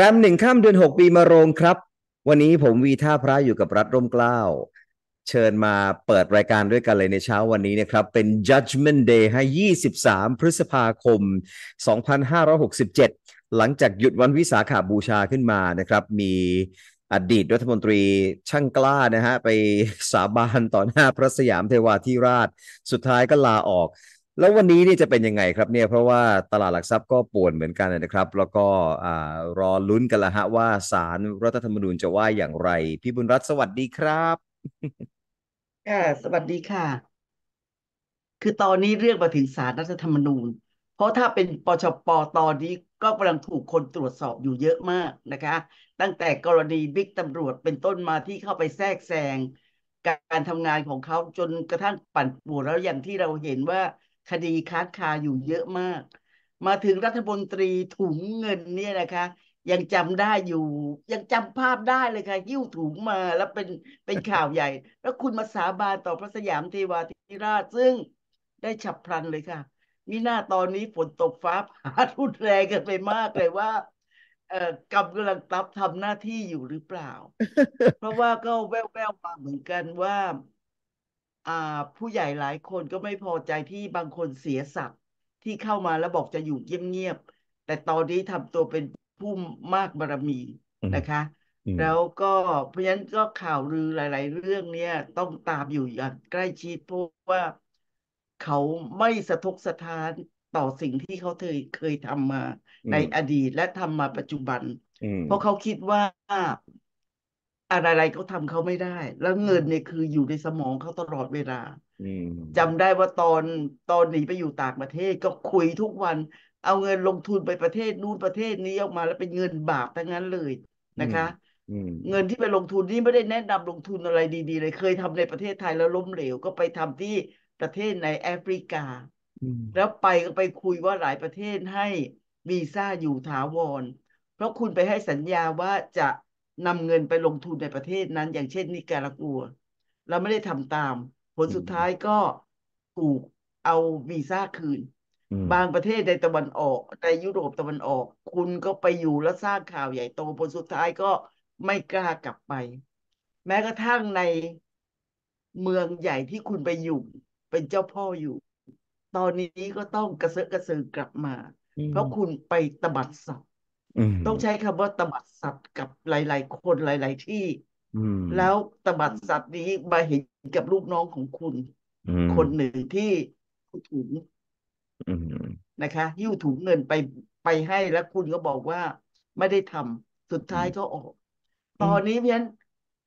แรมหนึ่งข้ามเดือนหกปีมาโรงครับ วันนี้ผมวีท่าพระอยู่กับรัฐร่มเกล้า เชิญมาเปิดรายการด้วยกันเลยในเช้าวันนี้นะครับ เป็น Judgment Day ให้23 พฤษภาคม 2567 หลังจากหยุดวันวิสาขาบูชาขึ้นมานะครับ มีอดีตรัฐมนตรีช่างกล้านะฮะไปสาบานต่อหน้าพระสยามเทวาธิราชสุดท้ายก็ลาออกแล้ววันนี้นี่จะเป็นยังไง ครับเนี่ย เพราะว่าตลาดหลักทรัพย์ก็ป่วนเหมือนกันนะครับ แล้วก็รอลุ้นกันละฮะว่าสารรัฐธรรมนูญจะว่าอย่างไร พี่บุญรัตน์สวัสดีครับค่ะสวัสดีค่ะ คือตอนนี้เรื่องมาถึงสารรัฐธรรมนูญ เพราะถ้าเป็นปชปตอนนี้ก็กำลังถูกคนตรวจสอบอยู่เยอะมากนะคะ ตั้งแต่กรณีบิ๊กตำรวจเป็นต้นมาที่เข้าไปแทรกแซงการทำงานของเขาจนกระทั่งปั่นป่วนแล้วอย่างที่เราเห็นว่าคดีค้างคาอยู่เยอะมาก มาถึงรัฐมนตรีถุงเงินเนี่ยนะคะ ยังจำได้อยู่ ยังจำภาพได้เลยค่ะยิ้วถุงมาแล้วเป็นเป็นข่าวใหญ่ แล้วคุณมาสาบานต่อพระสยามเทวาธิราชซึ่งได้ฉับพลันเลยค่ะมีหน้าตอนนี้ฝนตกฟ้าผ่ารุนแรงกันไปมากเลยว่า เอ่อกำกำลังตับทำหน้าที่อยู่หรือเปล่า เพราะว่าก็แว่วๆมาเหมือนกันว่าอ่าผู้ใหญ่หลายคนก็ไม่พอใจที่บางคนเสียศักดิ์ที่เข้ามาแล้วบอกจะอยู่เงียบๆ แต่ตอนนี้ทำตัวเป็นผู้มากบารมีนะคะ แล้วก็เพราะฉะนั้นก็ข่าวลือหลายๆ เรื่องเนี่ย ต้องตามอยู่อย่างใกล้ชิดเพราะว่าเขาไม่สะทกสะท้านต่อสิ่งที่เขาเคยเคยทำมา ในอดีตและทำมาปัจจุบัน เพราะเขาคิดว่าอะไรๆเขาทำเขาไม่ได้ แล้วเงินเนี่ยคืออยู่ในสมองเขาตลอดเวลาจำได้ว่าตอนตอนหนีไปอยู่ต่างประเทศ ก็คุยทุกวัน เอาเงินลงทุนไปประเทศนู้นประเทศนี้ออกมาแล้วเป็นเงินบาปทั้งนั้นเลยนะคะเงินที่ไปลงทุนนี่ไม่ได้แนะนำลงทุนอะไรดีๆ เลย เคยทำในประเทศไทย แล้วล้มเหลว ก็ไปทำที่ประเทศในแอฟริกา แล้วไปก็ไปคุยว่าหลายประเทศให้วีซ่าอยู่ถาวร เพราะคุณไปให้สัญญาว่าจะนำเงินไปลงทุนในประเทศนั้นอย่างเช่นนิการากัว เราไม่ได้ทำตาม ผลสุดท้ายก็ถูกเอาวีซ่าคืน บางประเทศในตะวันออกในยุโรปตะวันออก คุณก็ไปอยู่แล้วสร้างข่าวใหญ่โตผลสุดท้ายก็ไม่กล้ากลับไป แม้กระทั่งในเมืองใหญ่ที่คุณไปอยู่เป็นเจ้าพ่ออยู่ ตอนนี้ก็ต้องกระเซาะกระเซิงกลับมา เพราะคุณไปตบัดสัตว์ต้องใช้คำว่าตบัดสัตว์กับหลาย ๆ คนหลาย ๆ ที่แล้วตบัดสัตว์นี้มาเห็นกับลูกน้องของคุณ คนหนึ่งที่ถุงนะคะยิ้วถุงเงินไปไปให้แล้ว คุณก็บอกว่าไม่ได้ทำสุดท้ายก็ออก ตอนนี้เพี้ยน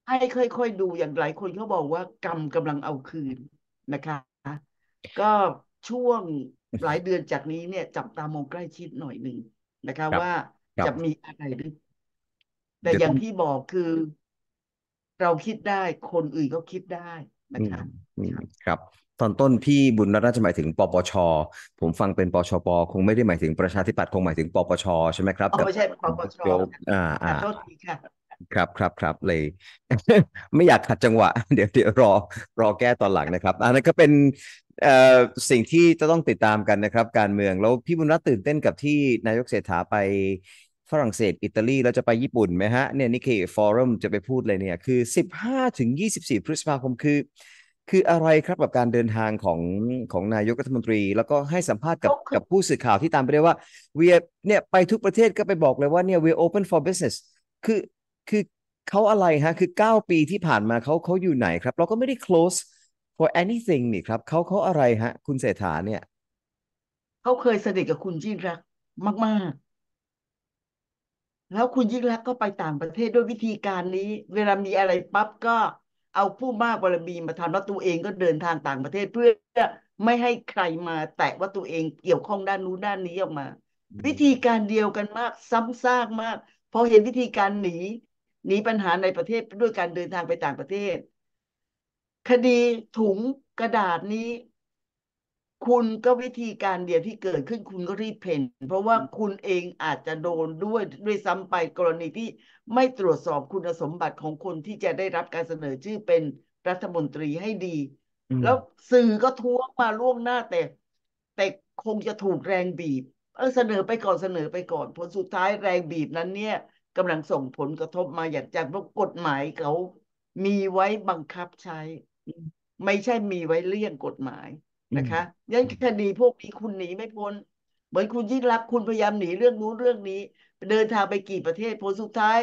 ให้ค่อย ๆ ดูอย่างหลายคนเขาบอกว่ากรรมกำลังเอาคืนนะคะก็ช่วงหลายเดือนจากนี้เนี่ยจับตามองใกล้ชิดหน่อยหนึ่งนะคะว่าจะมีอะไรดรืแต่อย่างที่บอกคือ เราคิดได้คนอื่นก็คิดได้นะคะครับ ตอนต้นพี่บุญรัตน์จะหมายถึงปปช ผมฟังเป็นปชปคงไม่ได้หมายถึงประชาธิปัตย์คงหมายถึงปปช ใช่ไหมครับไม่ใช่ปปชอ่าอ่าโทษีค่ครับครับครับเลย ไม่อยากขัดจังหวะ เดี๋ยวเดี๋ยวรอรอแก้ตอนหลังนะครับ อันนั้นก็เป็นสิ่งที่จะต้องติดตามกันนะครับ การเมือง แล้วพี่บุญรัตน์ตื่นเต้นกับที่นายกเศรษฐาไปฝรั่งเศส อิตาลีเราจะไปญี่ปุ่นไหมฮะ เนี่ยนิเคฟอรัมจะไปพูดเลยเนี่ย คือ 15ถึง24 พฤษภาคมคือ คืออะไรครับกับการเดินทางของของนายกรัฐมนตรี แล้วก็ให้สัมภาษณ์กับกับผู้สื่อข่าวที่ตามไปได้ว่าเวียเนี่ยไปทุกประเทศก็ไปบอกเลยว่าเนี่ย w e open for business คือ คือเขาอะไรฮะ คือ 9 ปีที่ผ่านมาเขาเขาอยู่ไหนครับ เราก็ไม่ได้ close for anything นี่ครับเขาเขาอะไรฮะ คุณเศรษฐาเนี่ย เขาเคยสนิทกับคุณจิ่งรักมากๆแล้วคุณยิ่งรักก็ไปต่างประเทศด้วยวิธีการนี้ เวลามีอะไรปั๊บก็เอาผู้มากบารมีมาทำว่าตัวเองก็เดินทางต่างประเทศ เพื่อไม่ให้ใครมาแตะว่าตัวเองเกี่ยวข้องด้านนู้นด้านนี้ออกมา วิธีการเดียวกันมากซ้ำซากมากพอเห็นวิธีการหนีหนีปัญหาในประเทศด้วยการเดินทางไปต่างประเทศ คดีถุงกระดาษนี้คุณก็วิธีการเดียวที่เกิดขึ้นคุณก็รีบเพนเพราะว่าคุณเองอาจจะโดนด้วยด้วยซ้ำไปกรณีที่ไม่ตรวจสอบคุณสมบัติของคนที่จะได้รับการเสนอชื่อเป็นรัฐมนตรีให้ดี แล้วสื่อก็ท้วงมาล่วงหน้าแต่ แต่คงจะถูกแรงบีบ เออเสนอไปก่อนเสนอไปก่อน ผลสุดท้ายแรงบีบนั้นเนี่ยกำลังส่งผลกระทบมาอย่างจากเพราะกฎหมายเขา มีไว้บังคับใช้ ไม่ใช่มีไว้เลี่ยงกฎหมายนะคะยันคดีพวกนี้คุณหนี ไม่พ้นเหมือนคุณยิ่งรักคุณพยายาม หนี เรื่อง นู้นเรื่องนี้ เดินทางไปกี่ประเทศผลสุดท้าย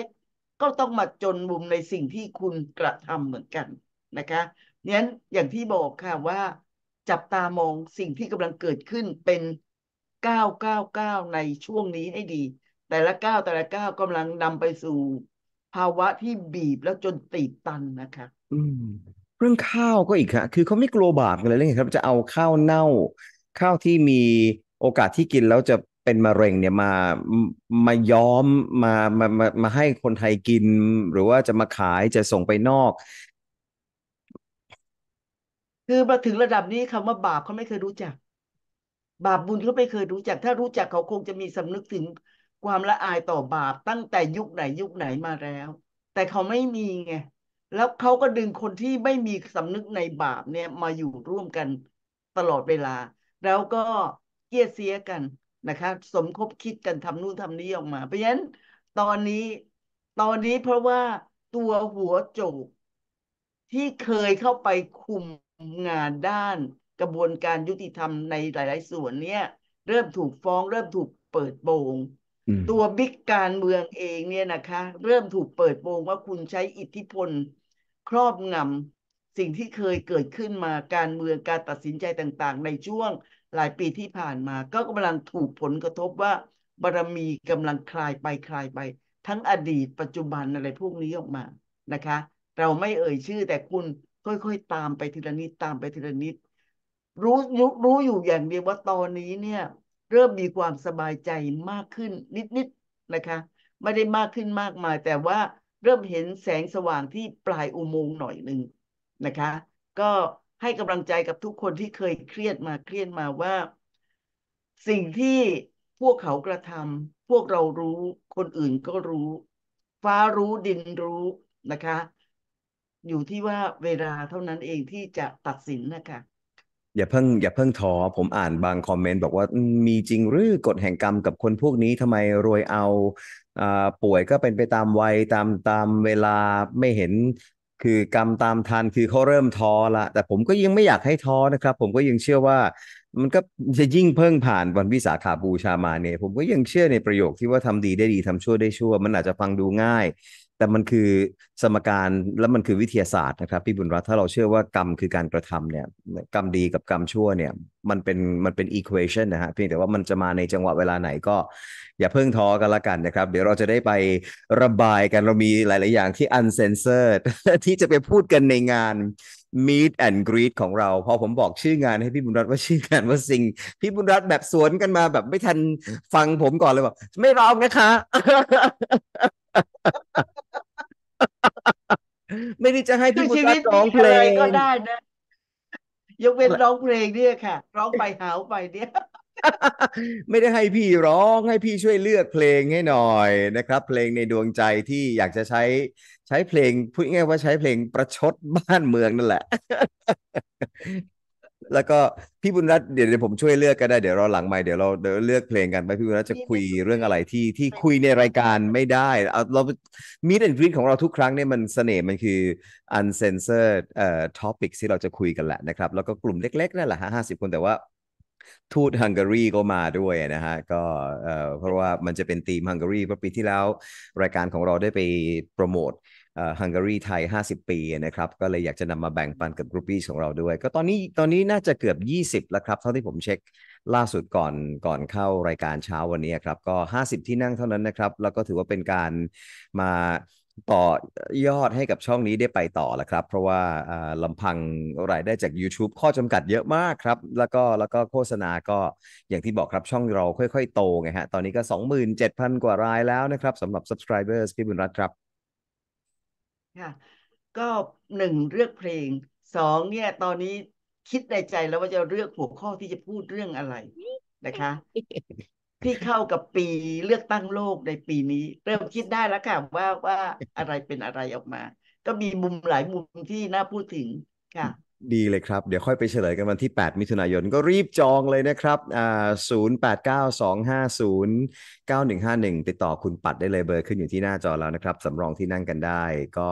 ก็ต้อง มา จนมุมในสิ่งที่คุณกระทำ เหมือนกันนะคะนั้นอย่างที่บอกค่ะว่าจับตามองสิ่งที่กำลังเกิดขึ้นเป็น 999 ในช่วงนี้ให้ดี แต่ละก้าวแต่ละก้าวกำลังนำไปสู่ ภาวะที่บีบแล้วจนตีบตันนะคะ อืมเรื่องข้าวก็อีกฮะ คือเขาไม่กลัวบาปกันเลยเรื่องครับ จะเอาข้าวเน่า ข้าวที่มีโอกาสที่กินแล้วจะเป็นมะเร็งเนี่ยมามาย้อมมามามามาให้คนไทยกิน หรือว่าจะมาขายจะส่งไปนอก คือมาถึงระดับนี้คำว่าบาปเขาไม่เคยรู้จัก บาปบุญเขาไม่เคยรู้จัก ถ้ารู้จักเขาคงจะมีสำนึกถึงความละอายต่อบาปตั้งแต่ยุคไหนยุคไหนมาแล้ว แต่เขาไม่มีไงแล้วเขาก็ดึงคนที่ไม่มีสำนึกในบาปเนี่ยมาอยู่ร่วมกันตลอดเวลา แล้วก็เกียเสียกันนะคะ สมคบคิดกันทำนู่นทำนี้ออกมา เพราะฉะนั้นตอนนี้ตอนนี้เพราะว่าตัวหัวโจกที่เคยเข้าไปคุมงานด้านกระบวนการยุติธรรมในหลาย ๆ ส่วนเนี่ย เริ่มถูกฟ้อง เริ่มถูกเปิดโปงตัวบิ๊กการเมืองเองเนี่ยนะคะ เริ่มถูกเปิดโปงว่าคุณใช้อิทธิพล ครอบงำสิ่งที่เคยเกิดขึ้นมาการเมืองการตัดสินใจต่างๆ ในช่วงหลายปีที่ผ่านมา ก็กำลังถูกผลกระทบว่าบารมีกำลังคลายไปคลายไป ทั้งอดีตปัจจุบันอะไรพวกนี้ออกมานะคะ เราไม่เอ่ยชื่อแต่คุณค่อยๆตามไปทีละนิดตามไปทีละนิดรู้รู้อยู่อย่างเดียวว่าตอนนี้เนี่ยเริ่มมีความสบายใจมากขึ้นนิด ๆ นะคะ ไม่ได้มากขึ้นมากมาย แต่ว่าเริ่มเห็นแสงสว่างที่ปลายอุโมงค์หน่อยหนึ่งนะคะ ก็ให้กำลังใจกับทุกคนที่เคยเครียดมาเครียดมาว่า สิ่งที่พวกเขากระทำพวกเรารู้คนอื่นก็รู้ ฟ้ารู้ดินรู้นะคะ อยู่ที่ว่าเวลาเท่านั้นเองที่จะตัดสินนะคะอย่าเพิ่งอย่าเพิ่งท้อผมอ่านบางคอมเมนต์บอกว่ามีจริงหรือกฎแห่งกรรมกับคนพวกนี้ทำไมรวยเอาป่วยก็เป็นไปตามวัยตามตามเวลาไม่เห็น คือกรรมตามทันคือเขาเริ่มท้อละแต่ผมก็ยังไม่อยากให้ท้อนะครับ ผมก็ยังเชื่อว่ามันก็จะยิ่งเพิ่งผ่านวันวิสาขาบูชามาเนี่ย ผมก็ยังเชื่อในประโยคที่ว่าทำดีได้ดีทำชั่วได้ชั่ว มันอาจจะฟังดูง่ายแต่มันคือสมการและมันคือวิทยาศาสตร์นะครับ พี่บุญรัตน์ถ้าเราเชื่อว่ากรรมคือการกระทำเนี่ย กรรมดีกับกรรมชั่วเนี่ยมันเป็นมันเป็น equation นะฮะเพียงแต่ว่ามันจะมาในจังหวะเวลาไหนก็อย่าเพิ่งท้อกันละกันนะครับ เดี๋ยวเราจะได้ไประบายกันเรามีหลายๆอย่างที่อันเซนเซอร์ที่จะไปพูดกันในงาน Meet and Greet ของเราพอผมบอกชื่องานให้พี่บุญรัตน์ว่าชื่องานว่าสิ่ง พี่บุญรัตน์แบบสวนกันมาแบบไม่ทันฟังผมก่อนเลยบอกไม่ร้องนะคะไม่ได้จะให้พี่มุตรัตร้องเพลงก็ได้นะ ยกเว้นร้องเพลงเนี่ยค่ะ ร้องไปหาวไปเนี่ยไม่ได้ให้พี่ร้อง ให้พี่ช่วยเลือกเพลงให้หน่อยนะครับ เพลงในดวงใจที่อยากจะใช้ใช้เพลงพูดง่ายว่าใช้เพลงประชดบ้านเมืองนั่นแหละแล้วก็พี่บุญรัตน์เดี๋ยวเดี๋ยวผมช่วยเลือกก็ได้เดี๋ยวเราหลังใหม่เดี๋ยวเราเดี๋ยวเลือกเพลงกันไปพี่บุญรัตน์จะคุยเรื่องอะไรที่ที่คุยในรายการไม่ได้เอาเรามีดแอนกรีนของเราทุกครั้งเนี่ยมันเสน่ห์มันคืออันเซนเซอร์เอ่อท็อปิกที่เราจะคุยกันแหละนะครับ แล้วก็กลุ่มเล็กๆนั่นแหละห้าสิบคนแต่ว่าทูตฮังการีก็มาด้วยนะฮะก็เอ่อเพราะว่ามันจะเป็นทีมฮังการีเพราะปีที่แล้ว รายการของเราได้ไปโปรโมทฮังการีไทย 50 ปีนะครับ ก็เลยอยากจะนำมาแบ่งปันกับกรุ๊ปปี้ของเราด้วย ก็ตอนนี้ตอนนี้น่าจะเกือบ 20 แล้วครับ เท่าที่ผมเช็คล่าสุดก่อนก่อนเข้ารายการเช้าวันนี้ครับ ก็ 50 ที่นั่งเท่านั้นนะครับ แล้วก็ถือว่าเป็นการมาต่อยอดให้กับช่องนี้ได้ไปต่อละครับ เพราะว่าลำพังรายได้จาก YouTube ข้อจำกัดเยอะมากครับ แล้วก็แล้วก็โฆษณาก็อย่างที่บอกครับช่องเราค่อยๆ โตไงฮะ ตอนนี้ก็ 27,000 กว่ารายแล้วนะครับสำหรับ subscribers พี่บุญรัตน์ครับค่ะก็หนึ่งเลือกเพลง สองเนี่ยตอนนี้คิดในใจแล้วว่าจะเลือกหัวข้อที่จะพูดเรื่องอะไรนะคะพี่เข้ากับปีเลือกตั้งโลกในปีนี้ เริ่มคิดได้แล้วค่ะ ว่าว่าอะไรเป็นอะไรออกมา ก็มีมุมหลายมุมที่น่าพูดถึงค่ะดีเลยครับ เดี๋ยวค่อยไปเฉลยกัน วันที่ 8 มิถุนายน ก็รีบจองเลยนะครับ 0892509151 ติดต่อคุณปัดได้เลยเบอร์ขึ้นอยู่ที่หน้าจอแล้วนะครับสำรองที่นั่งกันได้ ก็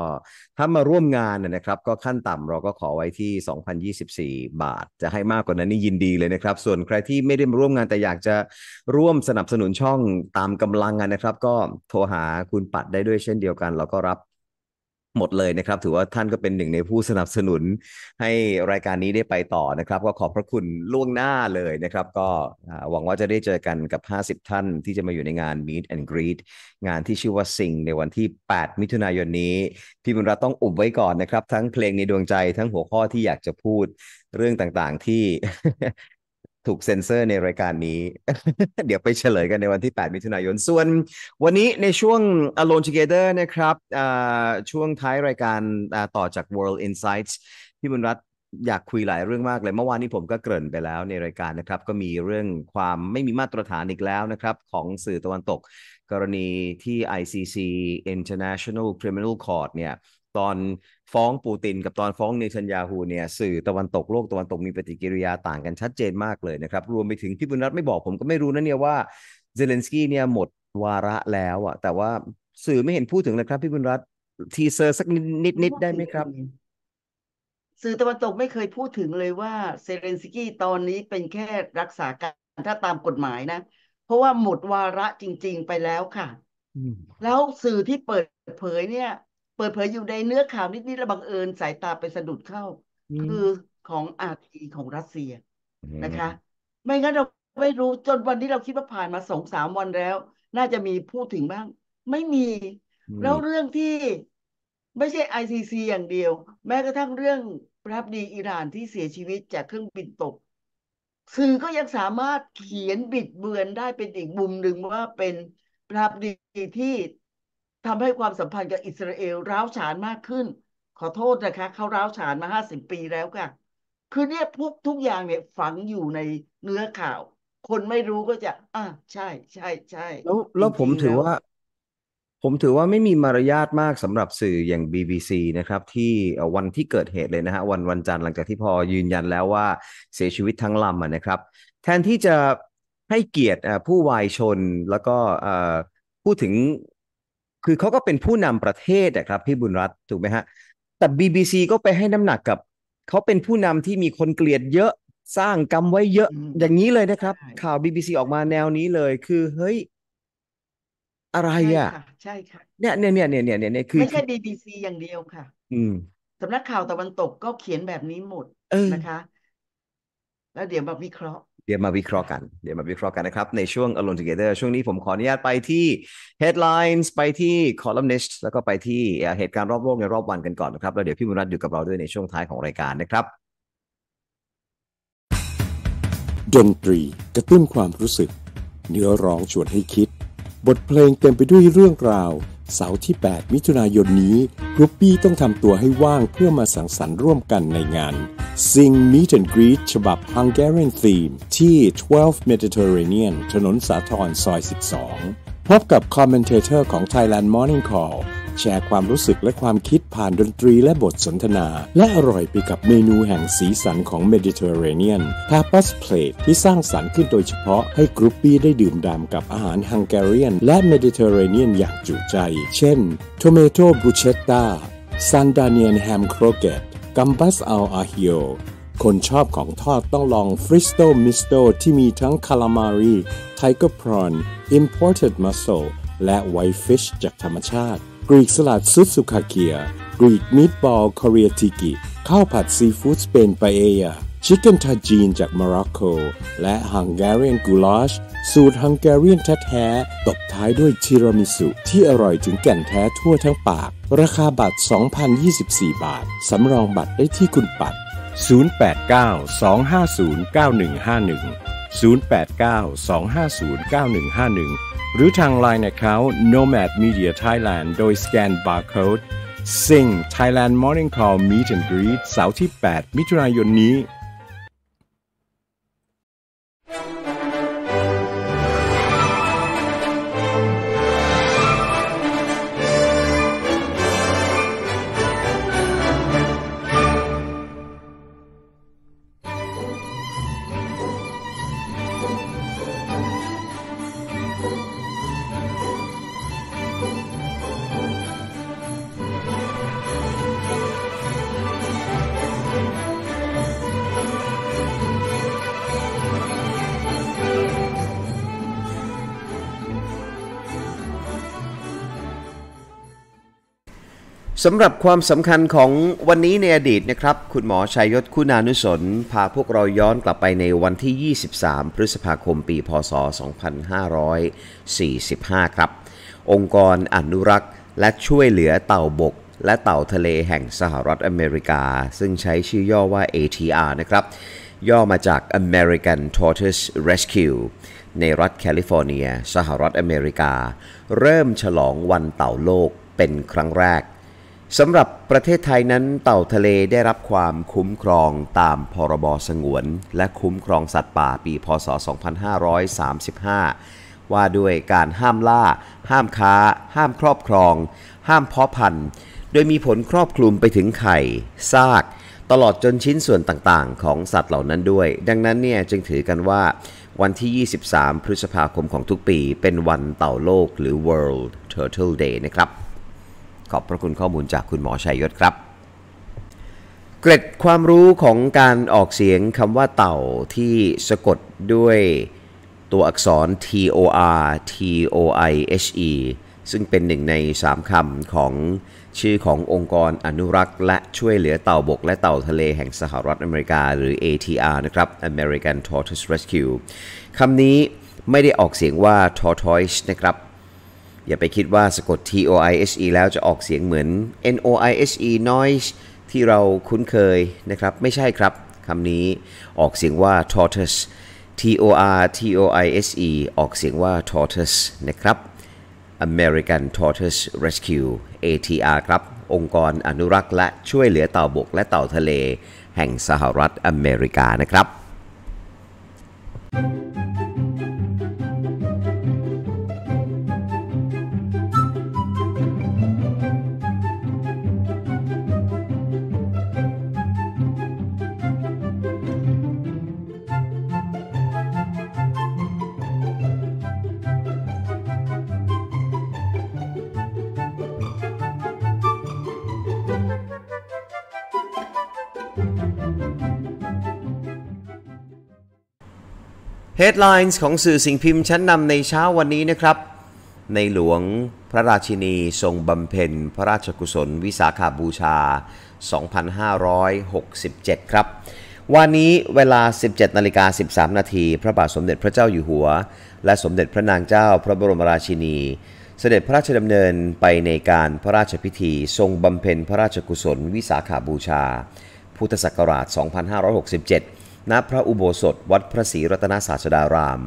ถ้ามาร่วมงานนะครับก็ขั้นต่ำ เราก็ขอไว้ที่ 2,024 บาท จะให้มากกว่านั้นนี่ยินดีเลยนะครับ ส่วนใครที่ไม่ได้มาร่วมงานแต่อยากจะร่วมสนับสนุนช่องตามกำลังนะครับ ก็โทรหาคุณปัดได้ด้วยเช่นเดียวกันเราก็รับหมดเลยนะครับถือว่าท่านก็เป็นหนึ่งในผู้สนับสนุนให้รายการนี้ได้ไปต่อนะครับ ก็ขอบพระคุณล่วงหน้าเลยนะครับ ก็หวังว่าจะได้เจอกันกับ 50 ท่านที่จะมาอยู่ในงาน Meet and Greet งานที่ชื่อว่าสิงในวันที่ 8 มิถุนายนนี้พี่บุญรัตต้องอุบไว้ก่อนนะครับ ทั้งเพลงในดวงใจ ทั้งหัวข้อที่อยากจะพูดเรื่องต่างๆ ที่ถูกเซ็นเซอร์ในรายการนี้ เดี๋ยวไปเฉลยกันในวันที่ 8 มิถุนายน ส่วนวันนี้ในช่วง Alone Together นะครับช่วงท้ายรายการต่อจาก World Insights พี่บุญรัตอยากคุยหลายเรื่องมากเลย เมื่อวานนี้ผมก็เกริ่นไปแล้วในรายการนะครับ ก็มีเรื่องความไม่มีมาตรฐานอีกแล้วนะครับของสื่อตะวันตกกรณีที่ ICC International Criminal Court เนี่ยตอนฟ้องปูตินกับตอนฟ้องเนชันยาฮูเนี่ย สื่อตะวันตกโลกตะวันตกมีปฏิกิริยาต่างกันชัดเจนมากเลยนะครับ รวมไปถึงพี่บุญรัตน์ไม่บอกผมก็ไม่รู้นะ เนี่ยว่าเซเลนสกี้เนี่ยหมดวาระแล้วอะแต่ว่าสื่อไม่เห็นพูดถึงเลยครับพี่บุญรัตน์ทีเซอร์สักนิดนิดได้ไหมครับ สื่อตะวันตกไม่เคยพูดถึงเลยว่าเซเลนสกี้ตอนนี้เป็นแค่รักษาการถ้าตามกฎหมายนะเพราะว่าหมดวาระจริง ๆไปแล้วค่ะแล้วสื่อที่เปิดเผยเนี่ยเปิดเผยอยู่ในเนื้อข่าวนิดนิดแล้วบังเอิญสายตาไปสะดุดเข้า คือของอาทีของรัสเซียนะคะ ไม่งั้นเราไม่รู้จนวันนี้เราคิดว่าผ่านมาสองสามวันแล้ว น่าจะมีพูดถึงบ้าง ไม่มี แล้วเรื่องที่ไม่ใช่ ICC อย่างเดียว แม้กระทั่งเรื่องพระดีอิหร่านที่เสียชีวิตจากเครื่องบินตกสื่อก็ยังสามารถเขียนบิดเบือนได้เป็นอีกมุมหนึ่งว่าเป็นพระดีที่ทำให้ความสัมพันธ์กับอิสราเอล ร้าวฉานมากขึ้น ขอโทษนะคะ เขาร้าวฉานมาห้าสิบปีแล้วค่ะคือเนี่ยพวกทุกอย่างเนี่ย ฝังอยู่ในเนื้อข่าว คนไม่รู้ก็จะอ่าใช่ใช่ใช่แล้วแล้วผมถือว่า ผมถือว่าไม่มีมารยาทมากสำหรับสื่ออย่าง BBC นะครับ ที่วันที่เกิดเหตุเลยนะฮะวันวันจันทร์หลังจากที่พอยืนยันแล้วว่า เสียชีวิตทั้งลำนะครับ แทนที่จะให้เกียรติผู้วายชนแล้วก็พูดถึงคือเขาก็เป็นผู้นำประเทศนะครับ พี่บุญรัตน์ถูกไหมฮะแต่ BBC ก็ไปให้น้ำหนักกับ เขาเป็นผู้นำที่มีคนเกลียดเยอะ สร้างกรรมไว้เยอะ อย่างนี้เลยนะครับ ข่าว BBC ออกมาแนวนี้เลย คือ เฮ้ย อะไรอ่ะ ใช่ค่ะเนี่ยเนี่ยเนี่ยเนี่ยเนี่ยเนี่ยคือไม่ใช่ BBC อย่างเดียวค่ะ อืมสำนักข่าวตะวันตกก็เขียนแบบนี้หมดนะคะ แล้วเดี๋ยวมาวิเคราะห์เดี๋ยวมาวิเคราะห์กัน เดี๋ยวมาวิเคราะห์กันนะครับ ในช่วง Alone Together ช่วงนี้ผมขออนุญาตไปที่ headlines ไปที่ columnist แล้วก็ไปที่เหตุการณ์รอบโลกในรอบวันกันก่อนนะครับ แล้วเดี๋ยวพี่มุรัตอยู่กับเราด้วยในช่วงท้ายของรายการนะครับ ดนตรีกระตุ้นความรู้สึก เนื้อร้องชวนให้คิด บทเพลงเต็มไปด้วยเรื่องราวเสาร์ที่ 8 มิถุนายนนี้กรุ๊ปปี้ต้องทำตัวให้ว่างเพื่อมาสังสรรค์ร่วมกันในงาน Sing Meet and Greet ฉบับ Hungarian Theme ที่ 12 Mediterranean ถนนสาทรซอย 12 พบกับคอมเมนเตอร์ของ Thailand Morning Call แชร์ความรู้สึกและความคิดผ่านดนตรีและบทสนทนา และอร่อยไปกับเมนูแห่งสีสันของเมดิเตอร์เรเนียนทาป p สเพลทที่สร้างสารรค์ขึ้นโดยเฉพาะให้กรุ๊ปปี้ได้ดื่มด่ำกับอาหารฮังการีนและเมดิเตอร์เรเนียนอย่างจุใจ เช่นทอเมโต b บูเชตตาซันดาน i n i a n Ham c r o q ก e t t ั g a ั b อ s al a j i คนชอบของทอดต้องลองฟริสโตมิสโตที่มีทั้งคาลามารีไทเกอร์พรอน i m p o r t ต d m มสโ e l และไวฟิชจากธรรมชาติกรีกสลัดซุปสุขาเกียกรีกมิตบอลคอเรียติกิข้าวผัดซีฟู้ดสเปนไปเอียชิคเก้นทาจีนจากมาร็อกโกและฮังการีนกูลาชสูตรฮังการีนแท้ๆตบท้ายด้วยทีรามิสุที่อร่อยถึงแก่นแท้ทั่วทั้งปาก ราคาบัตร2,024 บาท สำรองบัตรได้ที่คุณปัด 089 250 9151 089 250 9151หรือทางไลน์ e นะเขา Nomad Media Thailand โดยสแกนบาร์โค้ด Sing Thailand Morning Call Meet and Greet เสาร์ที่ 8 มิถุนายนนี้สำหรับความสำคัญของวันนี้ในอดีตนะครับ คุณหมอชัยยศคุณานุสนพาพวกเราย้อนกลับไปในวันที่ 23 พฤษภาคมปีพศ 2545 ครับ องค์กรอนุรักษ์และช่วยเหลือเต่าบก และเต่าทะเลแห่งสหรัฐอเมริกา ซึ่งใช้ชื่อย่อว่า ATR นะครับ ย่อมาจาก American Tortoise Rescue ในรัฐแคลิฟอร์เนีย สหรัฐอเมริกา เริ่มฉลองวันเต่าโลกเป็นครั้งแรกสำหรับประเทศไทยนั้นเต่าทะเลได้รับความคุ้มครองตามพรบสงวนและคุ้มครองสัตว์ป่าปีพศ 2535 ว่าด้วยการห้ามล่า ห้ามค้า ห้ามครอบครอง ห้ามเพาะพันธุ์โดยมีผลครอบคลุมไปถึงไข่ซาก ตลอดจนชิ้นส่วนต่างๆของสัตว์เหล่านั้นด้วย ดังนั้นเนี่ยจึงถือกันว่าวันที่ 23 พฤษภาคมของทุกปี เป็นวันเต่าโลกหรือ World Turtle Day นะครับขอบพระคุณข้อมูลจากคุณหมอชัยยศครับ เกร็ดความรู้ของการออกเสียงคำว่าเต่าที่สะกดด้วยตัวอักษร T O R T O I H E ซึ่งเป็นหนึ่งใน 3 คํของชื่อขององค์กรอนุรักษ์และช่วยเหลือเต่าบกและเต่าทะเลแห่งสหรัฐอเมริกาหรือ ATR นะครับ American Tortoise Rescue คำนี้ไม่ได้ออกเสียงว่า tortoise นะครับอย่าไปคิดว่าสะกด T O I H E แล้วจะออกเสียงเหมือน N O I H E noise ที่เราคุ้นเคยนะครับ ไม่ใช่ครับ คำนี้ออกเสียงว่า tortoise T O R T O I S E ออกเสียงว่า tortoise นะครับ American Tortoise Rescue ATR ครับ องค์กรอนุรักษ์และช่วยเหลือเต่าบกและเต่าทะเลแห่งสหรัฐอเมริกานะครับ Headlines ของสื่อสิ่งพิมพ์ชั้นนำในเช้าวันนี้นะครับ ในหลวงพระราชินีทรงบำเพ็ญพระราชกุศล วิสาขาบูชา 2567 ครับ วันนี้เวลา 17 นาฬิกา 13 นาทีพระบาทสมเด็จพระเจ้าอยู่หัว และสมเด็จพระนางเจ้าพระบรมราชินี เสด็จพระราชดำเนินไปในการพระราชพิธี ทรงบำเพ็ญพระราชกุศล วิสาขาบูชา พุทธศักราช 2567ณพระอุโบสถ วัดพระศรีรัตนศาสดาราม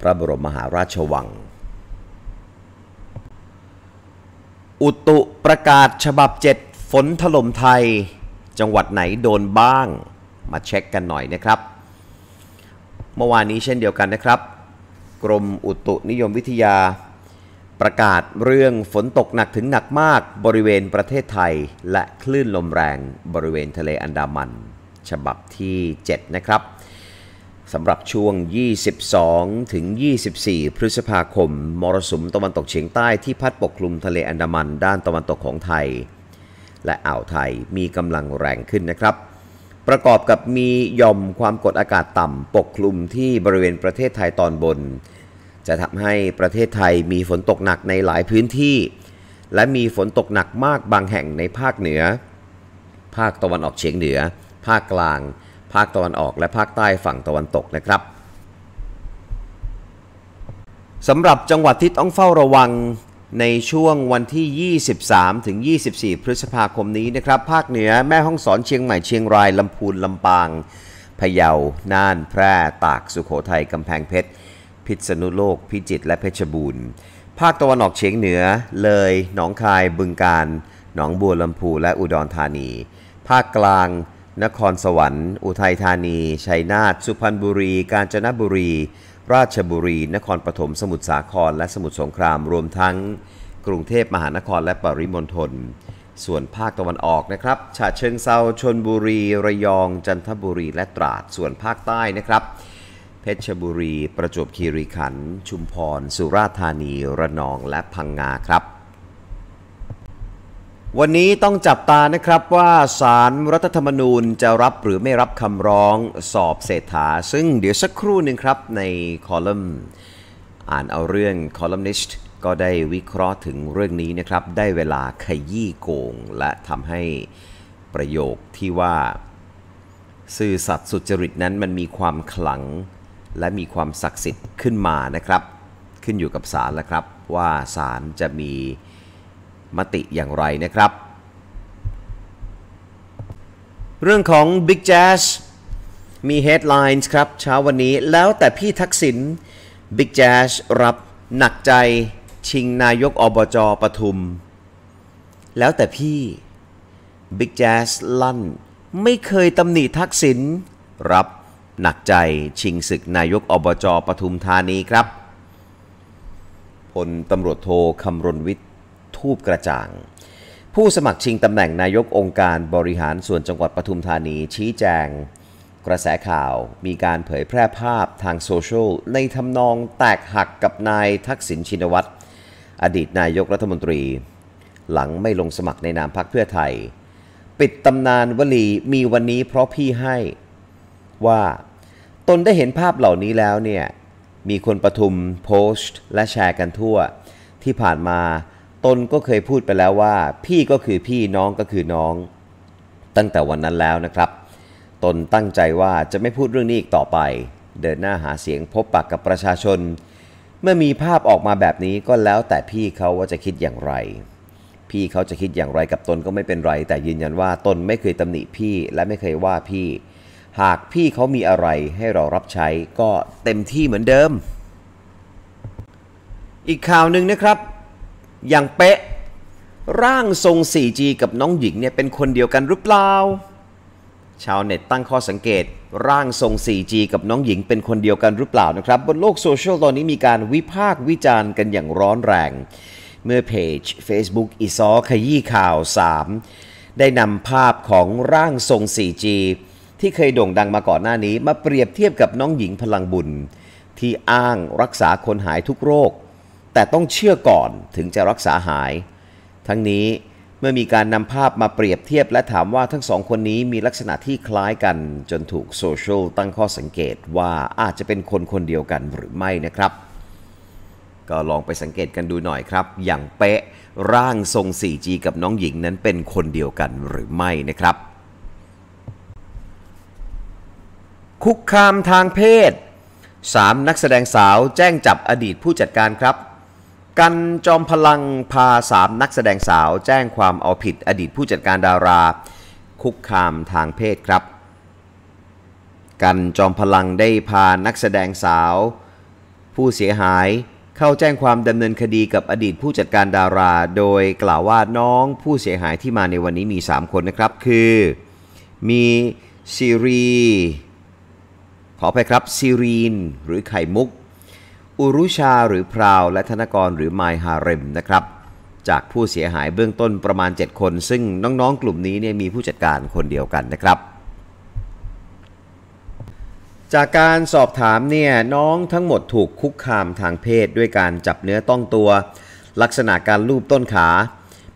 พระบรมมหาราชวัง อุตุประกาศฉบับเจ็ดฝนถล่มไทย จังหวัดไหนโดนบ้าง มาเช็คกันหน่อยนะครับ เมื่อวานนี้เช่นเดียวกันนะครับ กรมอุตุนิยมวิทยา ประกาศเรื่องฝนตกหนักถึงหนักมากบริเวณประเทศไทยและคลื่นลมแรงบริเวณทะเลอันดามันฉบับที่ 7 นะครับสำหรับช่วง 22 ถึง 24 พฤษภาคมมรสุมตะวันตกเฉียงใต้ที่พัดปกคลุมทะเลอันดามัน ด้านตะวันตกของไทย และอ่าวไทยมีกำลังแรงขึ้นนะครับ ประกอบกับมีย่อมความกดอากาศต่ำปกคลุมที่บริเวณประเทศไทยตอนบน จะทำให้ประเทศไทยมีฝนตกหนักในหลายพื้นที่ และมีฝนตกหนักมากบางแห่งในภาคเหนือ ภาคตะวันออกเฉียงเหนือภาคกลาง ภาคตะวันออกและภาคใต้ฝั่งตะวันตกนะครับ สำหรับจังหวัดที่ต้องเฝ้าระวังในช่วงวันที่ 23 ถึง 24 พฤษภาคมนี้นะครับ ภาคเหนือ แม่ฮ่องสอนเชียงใหม่เชียงรายลำพูนลำปางพะเยา น่าน แพร่ ตากสุโขทัยกำแพงเพชร พิษณุโลก พิจิตรและเพชรบูรณ์ ภาคตะวันออกเฉียงเหนือเลยหนองคายบึงกาฬหนองบัวลำพูและอุดรธานี ภาคกลางนครสวรรค์อุทัยธานีชัยนาท สุพรรณบุรี กาญจนบุรี ราชบุรี นครปฐมสมุทรสาคร และสมุทรสงคราม รวมทั้ง กรุงเทพมหานครและปริมณฑลส่วนภาคตะวันออกนะครับฉะเชิงเซาชนบุรี ระยองจันทบุรีและตราดส่วนภาคใต้นะครับ เพชรบุรี ประจวบคีรีขันธ์ชุมพร สุราษฎร์ธานี ระนองและพังงาครับวันนี้ต้องจับตานะครับว่าสารรัฐธรรมนูญจะรับหรือไม่รับคำร้องสอบเศรษฐาซึ่งเดี๋ยวสักครู่หนึ่งครับในคอลัมน์อ่านเอาเรื่องคอลัมนิสต์ก็ได้วิเคราะห์ถึงเรื่องนี้นะครับ ได้เวลาขยี้โกงและทำให้ประโยคที่ว่า สื่อสัตว์สุจริตนั้นมันมีความขลัง และมีความศักดิ์สิทธิ์ขึ้นมานะครับ ขึ้นอยู่กับสารแล้วครับว่าสารจะมีมติอย่างไรนะครับ เรื่องของ Big Jazz มี Headlines ครับเช้าวันนี้แล้วแต่พี่ทักษิณ Big Jazz รับหนักใจชิงนายกอบจปทุม แล้วแต่พี่ Big Jazz ลั่น ไม่เคยตำหนิทักษิณรับหนักใจชิงศึกนายกอบจปทุมธานีครับพลตำรวจโทคำรณวิทย์ทูบกระจ่างผู้สมัครชิงตำแหน่งนายกองค์การบริหารส่วนจังหวัดปทุมธานีชี้แจงกระแสข่าวมีการเผยแพร่ภาพทางโซเชียลในทำนองแตกหักกับนายทักษิณชินวัตร อดีตนายกรัฐมนตรี หลังไม่ลงสมัครในนามพรรคเพื่อไทย ปิดตำนานวลีมีวันนี้เพราะพี่ให้ ว่า ตนได้เห็นภาพเหล่านี้แล้วเนี่ยมีคนประทุมโพสต์ และแชร์กันทั่วที่ผ่านมาตนก็เคยพูดไปแล้วว่า พี่ก็คือพี่น้องก็คือน้อง ตั้งแต่วันนั้นแล้วนะครับ ตนตั้งใจว่าจะไม่พูดเรื่องนี้อีกต่อไป เดินหน้าหาเสียงพบปากกับประชาชน เมื่อมีภาพออกมาแบบนี้ก็แล้วแต่พี่เขาว่าจะคิดอย่างไร พี่เขาจะคิดอย่างไรกับตนก็ไม่เป็นไร แต่ยืนยันว่าตนไม่เคยตำหนิพี่และไม่เคยว่าพี่ หากพี่เขามีอะไรให้เรารับใช้ก็เต็มที่เหมือนเดิม อีกข่าวหนึ่งนะครับอย่างเป๊ะ ร่างทรง 4G กับน้องหญิงเนี่ยเป็นคนเดียวกันหรือเปล่าชาวเน็ตตั้งข้อสังเกตร่างทรง 4G กับน้องหญิงเป็นคนเดียวกันหรือเปล่านะครับบนโลกโซเชียลตอนนี้มีการวิพากษ์วิจารณ์กันอย่างร้อนแรง เมื่อเพจ Facebook อีซอ ขยี้ข่าว 3 ได้นำภาพของร่างทรง 4G ที่เคยโด่งดังมาก่อนหน้านี้มาเปรียบเทียบกับน้องหญิงพลังบุญ ที่อ้างรักษาคนหายทุกโรคแต่ต้องเชื่อก่อนถึงจะรักษาหาย ทั้งนี้เมื่อมีการนำภาพมาเปรียบเทียบและถามว่าทั้งสองคนนี้มีลักษณะที่คล้ายกันจนถูกโซเชียลตั้งข้อสังเกตว่าอาจจะเป็นคนคนเดียวกันหรือไม่นะครับ ก็ลองไปสังเกตกันดูหน่อยครับ อย่างเป๊ะร่างทรง 4G กับน้องหญิงนั้นเป็นคนเดียวกันหรือไม่นะครับ คุกคามทางเพศ 3 นักแสดงสาวแจ้งจับอดีตผู้จัดการครับกันจอมพลังพาสามนักแสดงสาวแจ้งความเอาผิดอดีตผู้จัดการดาราคุกคามทางเพศครับ กันจอมพลังได้พานักแสดงสาวผู้เสียหายเข้าแจ้งความดำเนินคดีกับอดีตผู้จัดการดารา โดยกล่าวว่าน้องผู้เสียหายที่มาในวันนี้มี 3 คนนะครับคือ มีซีรีขอไปครับซีรีนหรือไข่มุกอุรุชาหรือพราวและธนกรหรือไมฮาเรมนะครับ จากผู้เสียหายเบื้องต้นประมาณ 7 คนซึ่งน้องๆกลุ่มนี้เนี่ยมีผู้จัดการคนเดียวกันนะครับ จากการสอบถามเนี่ยน้องทั้งหมดถูกคุกคามทางเพศด้วยการจับเนื้อต้องตัว ลักษณะการลูบต้นขา